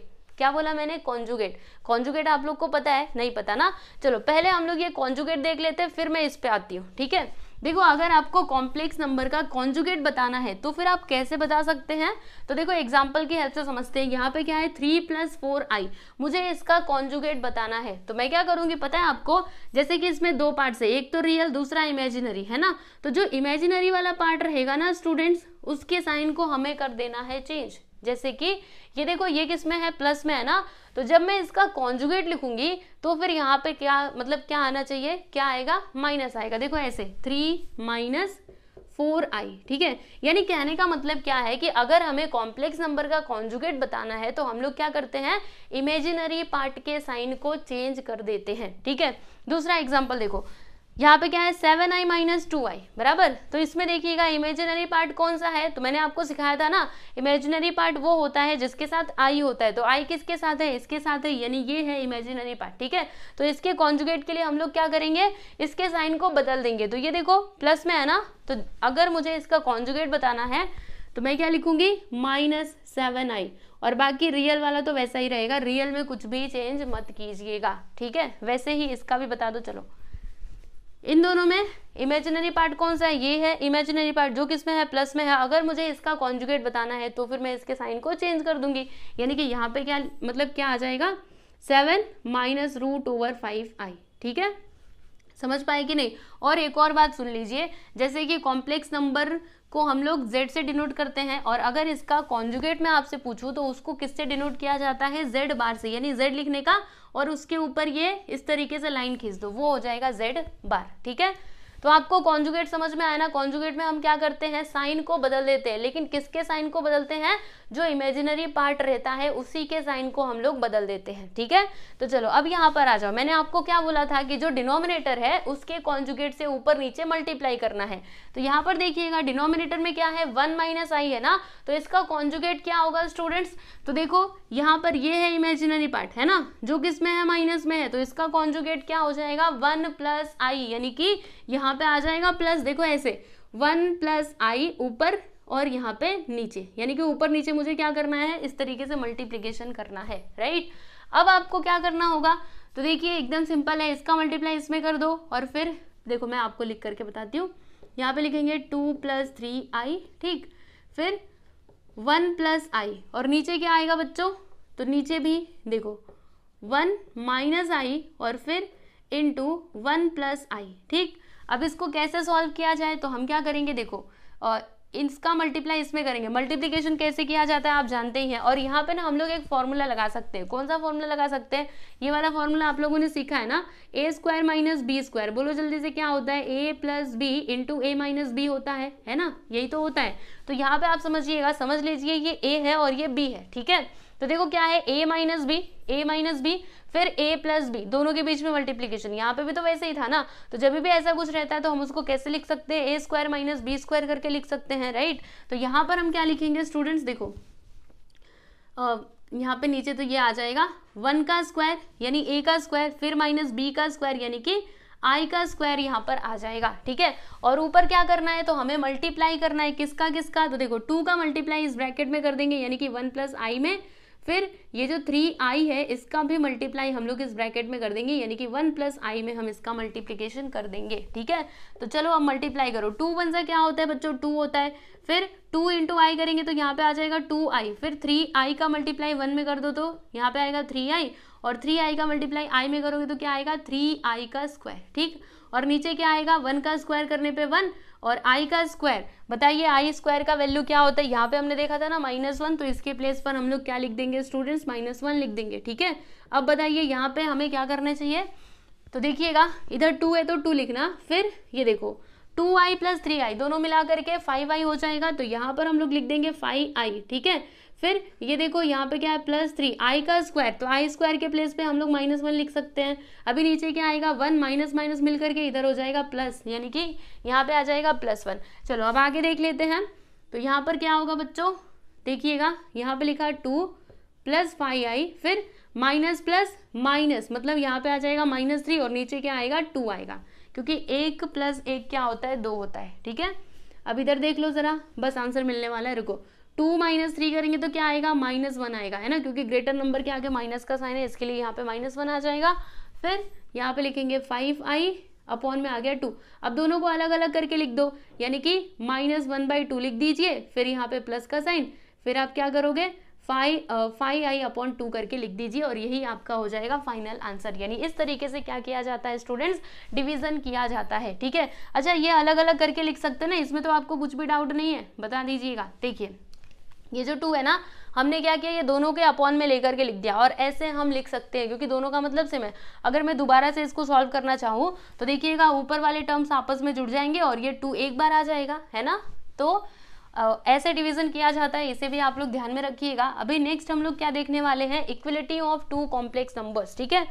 क्या बोला मैंने कॉन्जुगेट कॉन्जुगेट आप लोग को पता है नहीं पता ना चलो पहले हम लोग ये कॉन्जुगेट देख लेते हैं फिर मैं इस पे आती हूँ ठीक है देखो अगर आपको कॉम्प्लेक्स नंबर का कॉन्जुगेट बताना है तो फिर आप कैसे बता सकते हैं तो देखो एग्जाम्पल की हेल्प से समझते हैं यहाँ पे क्या है थ्री प्लस फोर आई मुझे इसका कॉन्जुगेट बताना है तो मैं क्या करूँगी पता है आपको जैसे कि इसमें दो पार्ट है एक तो रियल दूसरा इमेजिनरी है ना तो जो इमेजिनरी वाला पार्ट रहेगा ना स्टूडेंट्स उसके साइन को हमें कर देना है चेंज जैसे कि ये देखो ये किस में है प्लस में है ना तो जब मैं इसका कॉन्जुगेट लिखूंगी तो फिर यहाँ पे क्या मतलब क्या आना चाहिए क्या आएगा माइनस आएगा देखो ऐसे थ्री माइनस फोर आई ठीक है यानी कहने का मतलब क्या है कि अगर हमें कॉम्प्लेक्स नंबर का कॉन्जुगेट बताना है तो हम लोग क्या करते हैं इमेजिनरी पार्ट के साइन को चेंज कर देते हैं ठीक है दूसरा एग्जाम्पल देखो यहाँ पे क्या है seven i minus two i बराबर तो इसमें देखिएगा इमेजिनरी पार्ट कौन सा है तो मैंने आपको सिखाया था ना इमेजिनरी पार्ट वो होता है जिसके साथ आई होता है तो आई किसके साथ है इसके साथ है यानी ये है इमेजिनरी पार्ट ठीक है तो इसके कॉन्जुगेट के लिए हम लोग क्या करेंगे इसके साइन को बदल देंगे तो ये देखो प्लस में है ना तो अगर मुझे इसका कॉन्जुगेट बताना है तो मैं क्या लिखूंगी माइनस सेवन आई और बाकी रियल वाला तो वैसा ही रहेगा रियल में कुछ भी चेंज मत कीजिएगा ठीक है वैसे ही इसका भी बता दो चलो इन दोनों में इमेजिनरी पार्ट कौन सा है ये है इमेजिनरी पार्ट जो किस में है प्लस में है अगर मुझे इसका कॉन्जुगेट बताना है तो फिर मैं इसके साइन को चेंज कर दूंगी यानी कि यहाँ पे क्या मतलब क्या आ जाएगा seven minus root over five i ठीक है समझ पाए कि नहीं और एक और बात सुन लीजिए जैसे कि कॉम्प्लेक्स नंबर को हम लोग जेड से डिनोट करते हैं और अगर इसका कॉन्जुगेट मैं आपसे पूछूँ तो उसको किससे डिनोट किया जाता है जेड बार से यानी जेड लिखने का और उसके ऊपर ये इस तरीके से लाइन खींच दो वो हो जाएगा जेड बार ठीक है तो आपको कॉन्जुगेट समझ में आया ना कॉन्जुगेट में हम क्या करते हैं साइन को बदल देते हैं लेकिन किसके साइन को बदलते हैं जो इमेजिनरी पार्ट रहता है उसी के साइन को हम लोग बदल देते हैं ठीक है तो चलो अब यहाँ पर आ जाओ मैंने आपको क्या बोला था कि जो डिनोमिनेटर है उसके कॉन्जुगेट से ऊपर नीचे मल्टीप्लाई करना है तो यहाँ पर देखिएगा डिनोमिनेटर में क्या है वन माइनस आई है ना तो इसका कॉन्जुगेट क्या होगा स्टूडेंट्स तो देखो यहाँ पर ये है इमेजिनरी पार्ट है ना जो किस में है माइनस में है तो इसका कॉन्जुगेट क्या हो जाएगा वन प्लस आई यानी कि यहाँ यहाँ पे आ जाएगा प्लस देखो ऐसे वन प्लस आई ऊपर और यहाँ पे नीचे यानी कि ऊपर नीचे मुझे क्या करना है इस तरीके से मल्टीप्लीकेशन करना है राइट अब आपको क्या करना होगा तो देखिए एकदम सिंपल है इसका मल्टीप्लाई इसमें कर दो और फिर देखो मैं आपको लिख करके बताती हूँ यहाँ पे लिखेंगे टू प्लस थ्री आई ठीक फिर वन प्लस आई और नीचे क्या आएगा बच्चों तो नीचे भी देखो वन माइनस आई और फिर into one plus i ठीक अब इसको कैसे सॉल्व किया जाए तो हम क्या करेंगे देखो और इसका मल्टीप्लाई इसमें करेंगे मल्टीप्लीकेशन कैसे किया जाता है आप जानते ही हैं और यहाँ पे ना हम लोग एक फॉर्मूला लगा सकते हैं कौन सा फॉर्मूला लगा सकते हैं ये वाला फॉर्मूला आप लोगों ने सीखा है ना a square minus b square बोलो जल्दी से क्या होता है a plus b into a minus b होता है है ना यही तो होता है तो यहाँ पे आप समझिएगा समझ लीजिए ये ए है और ये बी है ठीक है तो देखो क्या है a minus b a minus b फिर ए प्लस बी दोनों के बीच में मल्टीप्लीकेशन यहाँ पे भी तो वैसे ही था ना तो जब भी ऐसा कुछ रहता है तो हम उसको कैसे लिख सकते हैं a square minus b square करके लिख सकते हैं राइट तो यहाँ पर हम क्या लिखेंगे स्टूडेंट्स देखो यहाँ पे नीचे तो ये आ जाएगा वन का स्क्वायर यानी ए का स्क्वायर फिर माइनस बी का स्क्वायर यानी कि आई का स्क्वायर यहाँ पर आ जाएगा ठीक है और ऊपर क्या करना है तो हमें मल्टीप्लाई करना है किसका किसका तो देखो टू का मल्टीप्लाई इस ब्रैकेट में कर देंगे यानी कि वन प्लस आई में फिर ये जो थ्री आई है इसका भी मल्टीप्लाई हम लोग इस ब्रैकेट में कर देंगे यानी कि वन प्लस आई में हम इसका मल्टीप्लीकेशन कर देंगे ठीक है तो चलो अब मल्टीप्लाई करो टू वन सा क्या होता है बच्चों टू होता है फिर टू इंटू आई करेंगे तो यहाँ पे आ जाएगा टू आई फिर थ्री आई का मल्टीप्लाई वन में कर दो तो यहाँ पे आएगा थ्री आई और थ्री आई का मल्टीप्लाई आई में करोगे तो क्या आएगा थ्री आई का स्क्वायर ठीक और नीचे क्या आएगा वन का स्क्वायर करने पे वन और आई का स्क्वायर बताइए आई स्क्वायर का वैल्यू क्या होता है यहाँ पे हमने देखा था ना माइनस वन तो इसके प्लेस पर हम लोग क्या लिख देंगे स्टूडेंट्स माइनस वन लिख देंगे ठीक है अब बताइए यहाँ पे हमें क्या करना चाहिए तो देखिएगा इधर टू है तो टू लिखना फिर ये देखो two i plus three i दोनों मिला करके फाइव आई हो जाएगा तो यहाँ पर हम लोग लिख देंगे फाइव आई ठीक है फिर ये देखो यहाँ पे क्या है प्लस थ्री आई का स्क्वायर तो आई स्क्वायर के प्लेस पे हम लोग माइनस वन लिख सकते हैं अभी नीचे क्या आएगा वन माइनस माइनस मिल करके इधर हो जाएगा प्लस यानी कि यहाँ पे आ जाएगा प्लस वन चलो अब आगे देख लेते हैं तो यहाँ पर क्या होगा बच्चों देखिएगा यहाँ पे लिखा टू प्लस फाइव आई फिर माइनस प्लस माइनस मतलब यहाँ पे आ जाएगा माइनस थ्री और नीचे क्या आएगा टू आएगा क्योंकि एक प्लस एक क्या होता है दो होता है ठीक है अब इधर देख लो ज़रा बस आंसर मिलने वाला है रुको टू माइनस थ्री करेंगे तो क्या आएगा माइनस वन आएगा है ना क्योंकि ग्रेटर नंबर के आगे माइनस का साइन है इसके लिए यहाँ पे माइनस वन आ जाएगा फिर यहाँ पे लिखेंगे फाइव आई अपॉन में आ गया टू अब दोनों को अलग अलग करके लिख दो यानी कि माइनस वन बाई टू लिख दीजिए फिर यहाँ पे प्लस का साइन फिर आप क्या करोगे five five i upon two करके लिख दीजिए और यही आपका हो जाएगा फाइनल आंसर यानी इस तरीके से क्या किया जाता है स्टूडेंट्स डिवीजन किया जाता है ठीक है अच्छा ये अलग अलग करके लिख सकते हैं ना इसमें तो आपको कुछ भी डाउट नहीं है बता दीजिएगा देखिए ये जो टू है ना हमने क्या किया ये दोनों के अपॉन में लेकर के लिख दिया और ऐसे हम लिख सकते हैं क्योंकि दोनों का मतलब सेम है अगर मैं दोबारा से इसको सॉल्व करना चाहूँ तो देखिएगा ऊपर वाले टर्म्स आपस में जुड़ जाएंगे और ये टू एक बार आ जाएगा है ना तो ऐसे डिवीजन किया जाता है इसे भी आप लोग ध्यान में रखिएगा अभी नेक्स्ट हम लोग क्या देखने वाले हैं equality of two complex numbers ठीक है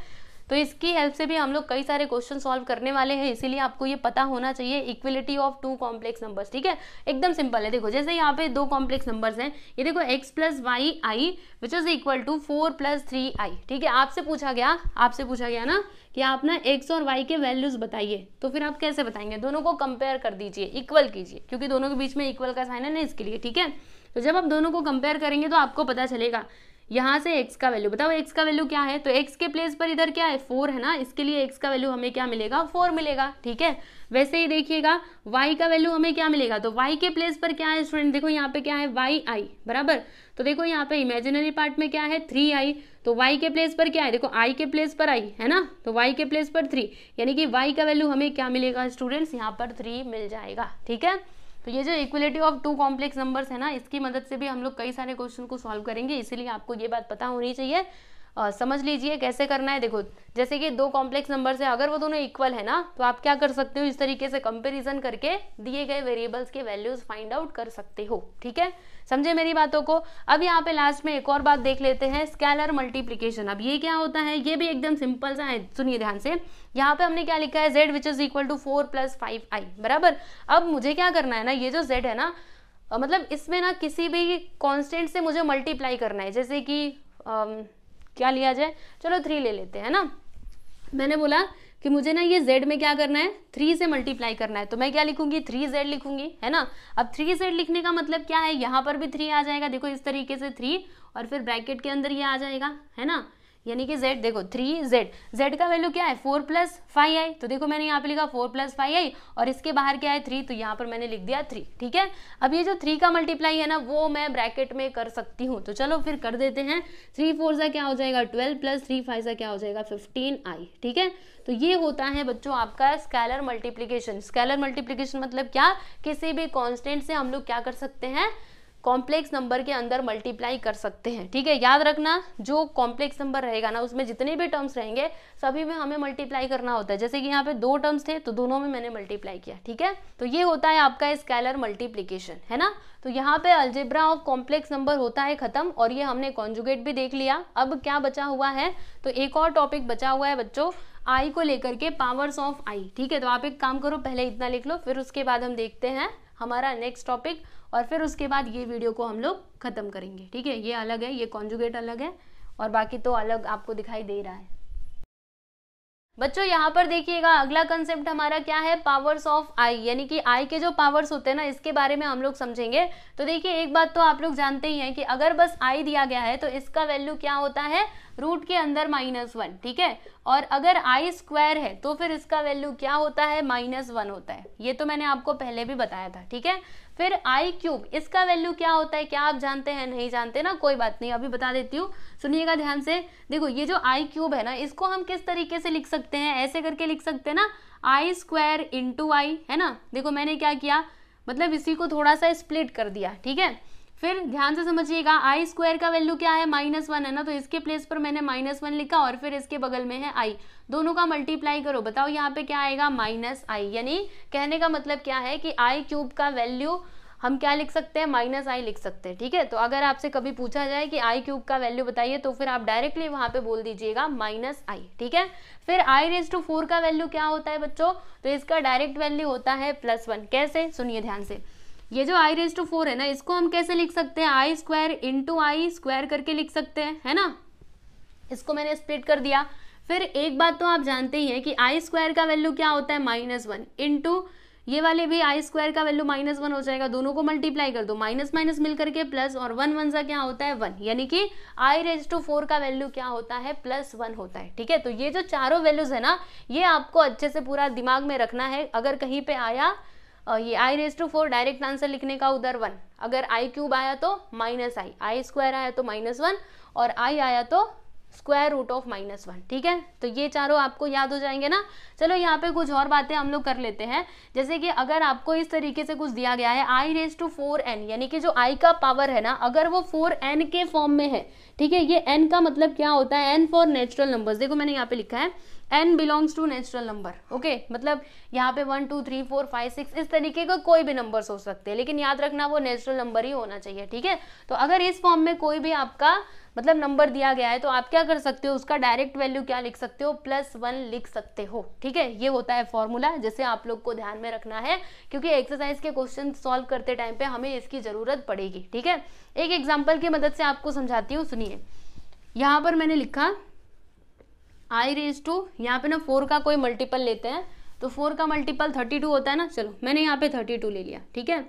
तो इसकी हेल्प से भी हम लोग कई सारे क्वेश्चन सॉल्व करने वाले हैं इसीलिए आपको ये पता होना चाहिए equality of two complex numbers ठीक है एकदम सिंपल है देखो जैसे यहाँ पे दो कॉम्प्लेक्स नंबर्स हैं ये देखो x plus y i which is equal to four plus three i ठीक है आपसे पूछा गया आपसे पूछा गया ना कि आप ना एक्स और वाई के वैल्यूज बताइए तो फिर आप कैसे बताएंगे दोनों को कंपेयर कर दीजिए इक्वल कीजिए क्योंकि दोनों के बीच में इक्वल का साइन है ना इसके लिए ठीक है तो जब आप दोनों को कंपेयर करेंगे तो आपको पता चलेगा यहाँ से एक्स का वैल्यू बताओ एक्स का वैल्यू क्या है तो एक्स के प्लेस पर इधर क्या है फोर है ना इसके लिए एक्स का वैल्यू हमें क्या मिलेगा फोर मिलेगा ठीक है वैसे ही देखिएगा वाई का वैल्यू हमें क्या मिलेगा तो वाई के प्लेस पर क्या है स्टूडेंट देखो यहाँ पे क्या है वाई आई बराबर तो देखो यहाँ पे इमेजिनरी पार्ट में क्या है थ्री आई तो वाई के प्लेस पर क्या है देखो आई के प्लेस पर आई है ना तो वाई के प्लेस पर थ्री यानी कि वाई का वैल्यू हमें क्या मिलेगा स्टूडेंट्स यहाँ पर थ्री मिल जाएगा ठीक है तो ये जो equality of two complex numbers है ना इसकी मदद से भी हम लोग कई सारे क्वेश्चन को सॉल्व करेंगे इसीलिए आपको ये बात पता होनी चाहिए आ, समझ लीजिए कैसे करना है देखो जैसे कि दो कॉम्प्लेक्स नंबर से अगर वो दोनों इक्वल है ना तो आप क्या कर सकते हो इस तरीके से कंपेरिजन करके दिए गए वेरिएबल्स के वैल्यूज फाइंड आउट कर सकते हो ठीक है समझे मेरी बातों को अब यहाँ पे लास्ट में एक और बात देख लेते हैं स्कैलर मल्टीप्लीकेशन अब ये क्या होता है ये भी एकदम सिंपल सा है सुनिए ध्यान से यहाँ पे हमने क्या लिखा है z which is equal to four plus five i बराबर अब मुझे क्या करना है ना ये जो जेड है ना मतलब इसमें ना किसी भी कॉन्स्टेंट से मुझे मल्टीप्लाई करना है जैसे कि क्या लिया जाए चलो थ्री ले लेते हैं ना मैंने बोला कि मुझे ना ये जेड में क्या करना है थ्री से मल्टीप्लाई करना है तो मैं क्या लिखूंगी थ्री जेड लिखूंगी है ना अब थ्री जेड लिखने का मतलब क्या है यहाँ पर भी थ्री आ जाएगा देखो इस तरीके से थ्री और फिर ब्रैकेट के अंदर ये आ जाएगा है ना यानी कि z देखो थ्री जेड जेड का वैल्यू क्या है फोर प्लस फाइव आई तो देखो मैंने यहाँ पे लिखा फोर प्लस फाइव आई और इसके बाहर क्या है थ्री तो यहाँ पर मैंने लिख दिया थ्री ठीक है अब ये जो थ्री का मल्टीप्लाई है ना वो मैं ब्रैकेट में कर सकती हूँ तो चलो फिर कर देते हैं थ्री फोर सा क्या हो जाएगा ट्वेल्व प्लस थ्री फाइव सा क्या हो जाएगा फिफ्टीन आई ठीक है तो ये होता है बच्चों आपका स्कैलर मल्टीप्लीकेशन स्कैलर मल्टीप्लीकेशन मतलब क्या किसी भी कॉन्स्टेंट से हम लोग क्या कर सकते हैं कॉम्प्लेक्स नंबर के अंदर मल्टीप्लाई कर सकते हैं ठीक है याद रखना जो कॉम्प्लेक्स नंबर रहेगा ना उसमें जितने भी टर्म्स रहेंगे सभी में हमें मल्टीप्लाई करना होता है जैसे कि यहाँ पे दो टर्म्स थे तो दोनों में मैंने मल्टीप्लाई किया ठीक है तो ये होता है आपका स्केलर मल्टीप्लीकेशन है ना तो यहाँ पे अल्जेब्रा ऑफ कॉम्प्लेक्स नंबर होता है खत्म और ये हमने कॉन्जुगेट भी देख लिया अब क्या बचा हुआ है तो एक और टॉपिक बचा हुआ है बच्चों आई को लेकर के पावर्स ऑफ आई ठीक है तो आप एक काम करो पहले इतना लिख लो फिर उसके बाद हम देखते हैं हमारा नेक्स्ट टॉपिक और फिर उसके बाद ये वीडियो को हम लोग ख़त्म करेंगे ठीक है ये अलग है ये कॉन्जुगेट अलग है और बाकी तो अलग आपको दिखाई दे रहा है बच्चों यहाँ पर देखिएगा अगला कंसेप्ट हमारा क्या है पावर्स ऑफ आई यानी कि आई के जो पावर्स होते हैं ना इसके बारे में हम लोग समझेंगे तो देखिए एक बात तो आप लोग जानते ही हैं कि अगर बस आई दिया गया है तो इसका वैल्यू क्या होता है रूट के अंदर माइनस वन ठीक है और अगर आई स्क्वायर है तो फिर इसका वैल्यू क्या होता है माइनस वन होता है ये तो मैंने आपको पहले भी बताया था ठीक है फिर आई क्यूब इसका वैल्यू क्या होता है क्या आप जानते हैं नहीं जानते ना कोई बात नहीं अभी बता देती हूँ सुनिएगा ध्यान से देखो ये जो आई क्यूब है ना इसको हम किस तरीके से लिख सकते हैं ऐसे करके लिख सकते हैं ना आई स्क्वायर इंटू आई है ना देखो मैंने क्या किया मतलब इसी को थोड़ा सा स्प्लिट कर दिया ठीक है फिर ध्यान से समझिएगा आई स्क्वायर का वैल्यू क्या है माइनस वन है ना तो इसके प्लेस पर मैंने माइनस वन लिखा और फिर इसके बगल में है आई दोनों का मल्टीप्लाई करो बताओ यहाँ पे क्या आएगा माइनस आई यानी कहने का मतलब क्या है कि आई क्यूब का वैल्यू हम क्या लिख सकते हैं माइनस आई लिख सकते हैं ठीक है तो अगर आपसे कभी पूछा जाए कि आई क्यूब का वैल्यू बताइए तो फिर आप डायरेक्टली वहां पे बोल दीजिएगा माइनस आई ठीक है फिर आई रेज टू फोर का वैल्यू क्या होता है बच्चों तो इसका डायरेक्ट वैल्यू होता है प्लस वन कैसे सुनिए ध्यान से ये जो आई रेस टू फोर है ना इसको हम कैसे लिख सकते हैं i square into i square करके लिख सकते हैं है ना इसको मैंने स्प्लिट कर दिया फिर एक बात तो आप जानते ही हैं कि आई स्क्वायर का वैल्यू क्या होता है माइनस वन इंटू ये वाले भी आई स्क्वायर का वैल्यू माइनस वन हो जाएगा दोनों को मल्टीप्लाई कर दो माइनस माइनस मिल करके प्लस और वन वन सा क्या होता है वन यानी कि आई रेज टू फोर का वैल्यू क्या होता है प्लस वन होता है ठीक है तो ये जो चारों वैल्यूज है ना ये आपको अच्छे से पूरा दिमाग में रखना है अगर कहीं पे आया ये i raise to four direct answer लिखने का उधर वन अगर आई क्यूब आया तो माइनस आई आई स्क्वायर आया तो माइनस वन और आई आया तो square root of minus one ठीक है तो ये चारों आपको याद हो जाएंगे ना चलो यहाँ पे कुछ और बातें हम लोग कर लेते हैं जैसे कि अगर आपको इस तरीके से कुछ दिया गया है i raise to four n यानी कि जो आई का पावर है ना अगर वो फोर एन के फॉर्म में है ठीक है ये एन का मतलब क्या होता है एन फॉर नेचुरल नंबर देखो मैंने यहाँ पे लिखा है n belongs to natural number okay मतलब यहाँ पे one two three four five six इस तरीके का को कोई भी नंबर हो सकते हैं लेकिन याद रखना वो नेचुरल नंबर ही होना चाहिए ठीक है तो अगर इस फॉर्म में कोई भी आपका मतलब नंबर दिया गया है तो आप क्या कर सकते हो उसका डायरेक्ट वैल्यू क्या लिख सकते हो प्लस वन लिख सकते हो ठीक ठीक है ये होता है फॉर्मूला जिसे आप लोग को ध्यान में रखना है क्योंकि एक्सरसाइज के क्वेश्चन सॉल्व करते टाइम पे हमें इसकी ज़रूरत पड़ेगी ठीक है एक एग्जाम्पल की मदद से आपको समझाती हूँ सुनिए यहाँ पर मैंने लिखा आई रेज टू यहाँ पे ना फोर का कोई मल्टीपल लेते हैं तो फोर का मल्टीपल थर्टी टू होता है ना चलो मैंने यहाँ पे थर्टी टू ले लिया ठीक है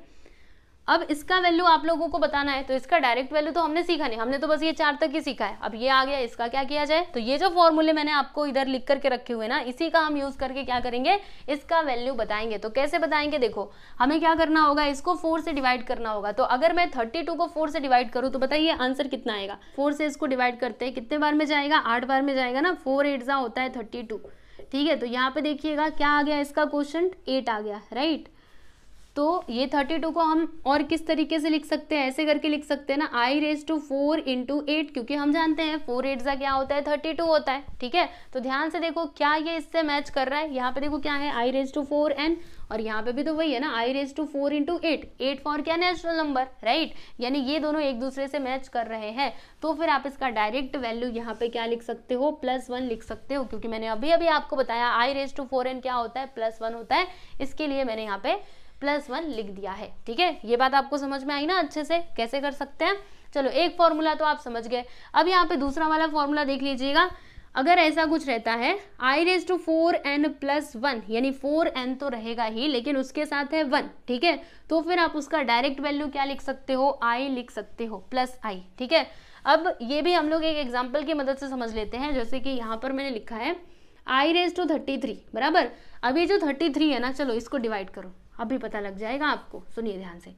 अब इसका वैल्यू आप लोगों को बताना है तो इसका डायरेक्ट वैल्यू तो हमने सीखा नहीं हमने तो बस ये चार तक ही सीखा है अब ये आ गया इसका क्या किया जाए तो ये जो फॉर्मूले मैंने आपको इधर लिख करके रखे हुए ना इसी का हम यूज करके क्या करेंगे इसका वैल्यू बताएंगे तो कैसे बताएंगे देखो हमें क्या करना होगा इसको फोर से डिवाइड करना होगा तो अगर मैं थर्टी को फोर से डिवाइड करूँ तो बताइए आंसर कितना आएगा फोर से इसको डिवाइड करते हैं कितने बार में जाएगा आठ बार में जाएगा ना फोर एट होता है थर्टी ठीक है तो यहाँ पे देखिएगा क्या आ गया इसका क्वेश्चन एट आ गया राइट right? तो ये थर्टी टू को हम और किस तरीके से लिख सकते हैं ऐसे करके लिख सकते हैं ना i raise to four into eight क्योंकि हम जानते हैं फोर एट सा क्या होता है थर्टी टू होता है ठीक है तो ध्यान से देखो क्या ये इससे मैच कर रहा है यहाँ पे देखो क्या है i raise to four n और यहाँ पे भी तो वही है ना i raise to four into eight eight for क्या नेचुरल नंबर राइट यानी ये दोनों एक दूसरे से मैच कर रहे हैं तो फिर आप इसका डायरेक्ट वैल्यू यहाँ पे क्या लिख सकते हो प्लस वन लिख सकते हो क्योंकि मैंने अभी अभी आपको बताया i raise to four n क्या होता है प्लस वन होता है इसके लिए मैंने यहाँ पे प्लस वन लिख दिया है ठीक है ये बात आपको समझ में आई ना अच्छे से कैसे कर सकते हैं चलो एक फॉर्मूला तो आप समझ गए अब यहाँ पे दूसरा वाला फॉर्मूला देख लीजिएगा अगर ऐसा कुछ रहता है i raise to four n plus one यानी फोर एन तो रहेगा ही लेकिन उसके साथ है वन ठीक है तो फिर आप उसका डायरेक्ट वैल्यू क्या लिख सकते हो आई लिख सकते हो प्लस आई ठीक है अब ये भी हम लोग एक एग्जाम्पल की मदद से समझ लेते हैं जैसे कि यहाँ पर मैंने लिखा है i raise to thirty three बराबर अभी जो थर्टी थ्री है ना चलो इसको डिवाइड करो अभी पता लग जाएगा आपको सुनिए ध्यान से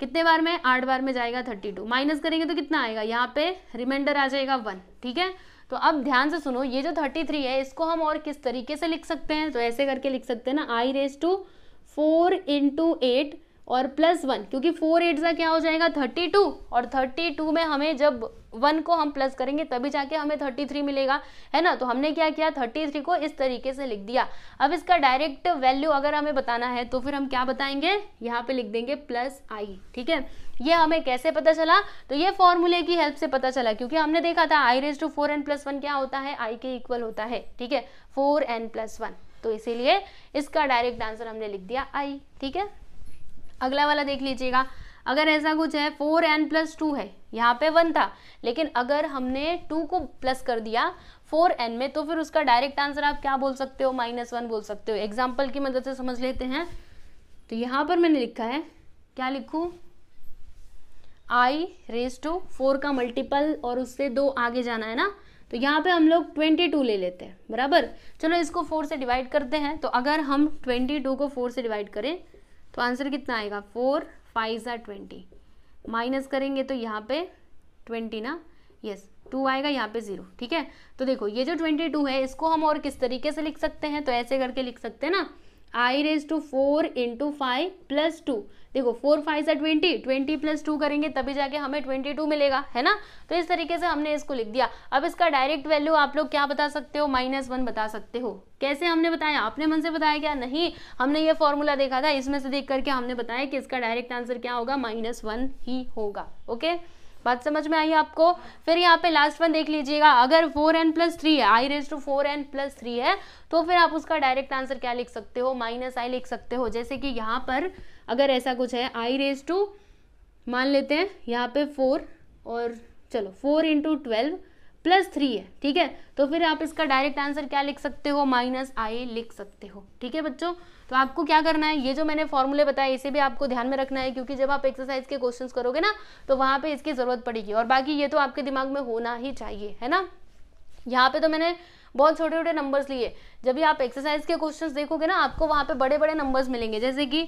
कितने बार में आठ बार में जाएगा थर्टी टू माइनस करेंगे तो कितना आएगा यहाँ पे रिमाइंडर आ जाएगा वन ठीक है तो अब ध्यान से सुनो ये जो थर्टी थ्री है इसको हम और किस तरीके से लिख सकते हैं तो ऐसे करके लिख सकते हैं ना i raise to four into eight और प्लस वन क्योंकि फोर एट सा क्या हो जाएगा थर्टी टू और थर्टी टू में हमें जब वन को हम प्लस करेंगे तभी जाके हमें थर्टी थ्री मिलेगा है ना तो हमने क्या किया थर्टी थ्री को इस तरीके से लिख दिया अब इसका डायरेक्ट वैल्यू अगर हमें बताना है तो फिर हम क्या बताएंगे यहाँ पे लिख देंगे प्लस आई ठीक है ये हमें कैसे पता चला तो ये फॉर्मूले की हेल्प से पता चला क्योंकि हमने देखा था i raise to four n plus one क्या होता है आई के इक्वल होता है ठीक है फोर एन प्लस वन तो इसीलिए इसका डायरेक्ट आंसर हमने लिख दिया आई ठीक है अगला वाला देख लीजिएगा अगर ऐसा कुछ है फोर एन प्लस टू है यहाँ पे वन था लेकिन अगर हमने टू को प्लस कर दिया फोर एन में तो फिर उसका डायरेक्ट आंसर आप क्या बोल सकते हो माइनस वन बोल सकते हो एग्जाम्पल की मदद से समझ लेते हैं तो यहाँ पर मैंने लिखा है क्या लिखूँ आई रेस टू फोर का मल्टीपल और उससे दो आगे जाना है ना तो यहाँ पे हम लोग ट्वेंटी टू ले लेते हैं बराबर चलो इसको फोर से डिवाइड करते हैं तो अगर हम ट्वेंटी टू को फोर से डिवाइड करें तो आंसर कितना आएगा फोर फाइव ज़ा ट्वेंटी माइनस करेंगे तो यहाँ पे ट्वेंटी ना यस टू आएगा यहाँ पे ज़ीरो ठीक है तो देखो ये जो ट्वेंटी टू है इसको हम और किस तरीके से लिख सकते हैं तो ऐसे करके लिख सकते हैं ना i raise to four into five plus two देखो फोर फाइव से ट्वेंटी ट्वेंटी प्लस टू करेंगे तभी जाके हमें ट्वेंटी टू मिलेगा है ना तो इस तरीके से हमने इसको लिख दिया अब इसका डायरेक्ट वैल्यू आप लोग क्या बता सकते हो माइनस वन बता सकते हो कैसे हमने बताया आपने मन से बताया क्या नहीं हमने ये फॉर्मूला देखा था इसमें से देख करके हमने बताया कि इसका डायरेक्ट आंसर क्या होगा माइनस वन ही होगा ओके okay? बात समझ में आई आपको फिर यहाँ पे लास्ट वन देख लीजिएगा अगर फोर एन प्लस थ्री है i raise to four n plus three है तो फिर आप उसका डायरेक्ट आंसर क्या लिख सकते हो माइनस आई लिख सकते हो जैसे कि यहाँ पर अगर ऐसा कुछ है आई रेज टू मान लेते हैं यहाँ पे फोर और चलो four into twelve plus three है ठीक है तो फिर आप इसका डायरेक्ट आंसर क्या लिख सकते हो माइनस आई लिख सकते हो ठीक है बच्चों तो आपको क्या करना है ये जो मैंने फॉर्मूले बताए इसे भी आपको ध्यान में रखना है क्योंकि जब आप एक्सरसाइज के क्वेश्चन करोगे ना तो वहाँ पर इसकी ज़रूरत पड़ेगी और बाकी ये तो आपके दिमाग में होना ही चाहिए है ना यहाँ पे तो मैंने बहुत छोटे छोटे नंबर्स लिए जब भी आप एक्सरसाइज के क्वेश्चंस देखोगे ना आपको वहाँ पे बड़े बड़े नंबर्स मिलेंगे जैसे कि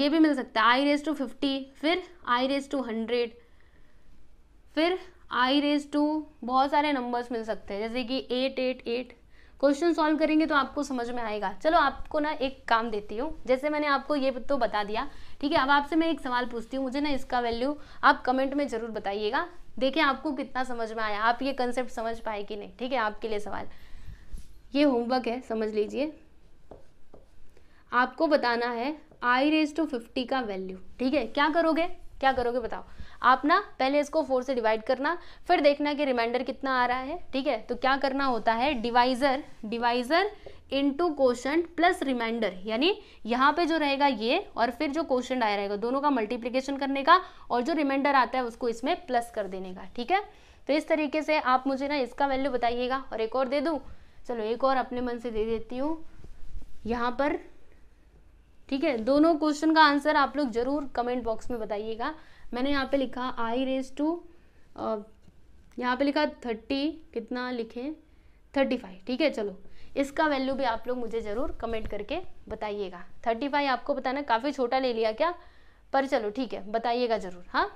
ये भी मिल सकता है आई रेस टू फिफ्टी फिर आई रेस टू हंड्रेड फिर आई रेस टू बहुत सारे नंबर्स मिल सकते हैं जैसे कि eight eight eight question solve करेंगे तो आपको समझ में आएगा चलो आपको ना एक काम देती हूँ जैसे मैंने आपको ये तो बता दिया ठीक है अब आपसे मैं एक सवाल पूछती हूँ मुझे ना इसका वैल्यू आप कमेंट में ज़रूर बताइएगा देखें आपको कितना समझ में आया आप ये कंसेप्ट समझ पाए कि नहीं ठीक है आपके लिए सवाल ये होमवर्क है समझ लीजिए आपको बताना है आई रेज टू फिफ्टी का वैल्यू ठीक है क्या करोगे क्या करोगे बताओ आप ना पहले इसको फोर से डिवाइड करना फिर देखना कि रिमाइंडर कितना आ रहा है ठीक है तो क्या करना होता है divisor divisor into question plus remainder यानी यहाँ पे जो रहेगा ये और फिर जो क्वेश्चन आया रहेगा दोनों का मल्टीप्लीकेशन करने का और जो रिमाइंडर आता है उसको इसमें प्लस कर देने का ठीक है तो इस तरीके से आप मुझे ना इसका वैल्यू बताइएगा और एक और दे दूँ चलो एक और अपने मन से दे देती हूँ यहाँ पर ठीक है दोनों क्वेश्चन का आंसर आप लोग जरूर कमेंट बॉक्स में बताइएगा मैंने यहाँ पे लिखा आई रेज टू यहाँ पे लिखा थर्टी कितना लिखें थर्टी फाइव ठीक है चलो इसका वैल्यू भी आप लोग मुझे ज़रूर कमेंट करके बताइएगा थर्टी फाइव आपको बताना काफ़ी छोटा ले लिया क्या पर चलो ठीक है बताइएगा ज़रूर हाँ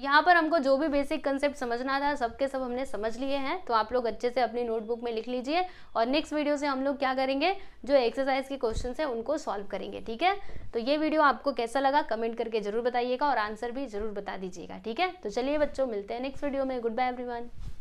यहाँ पर हमको जो भी बेसिक कंसेप्ट समझना था सबके सब हमने समझ लिए हैं तो आप लोग अच्छे से अपनी नोटबुक में लिख लीजिए और नेक्स्ट वीडियो से हम लोग क्या करेंगे जो एक्सरसाइज के क्वेश्चन है उनको सॉल्व करेंगे ठीक है तो ये वीडियो आपको कैसा लगा कमेंट करके जरूर बताइएगा और आंसर भी जरूर बता दीजिएगा ठीक है तो चलिए बच्चों मिलते हैं नेक्स्ट वीडियो में गुड बाय एवरी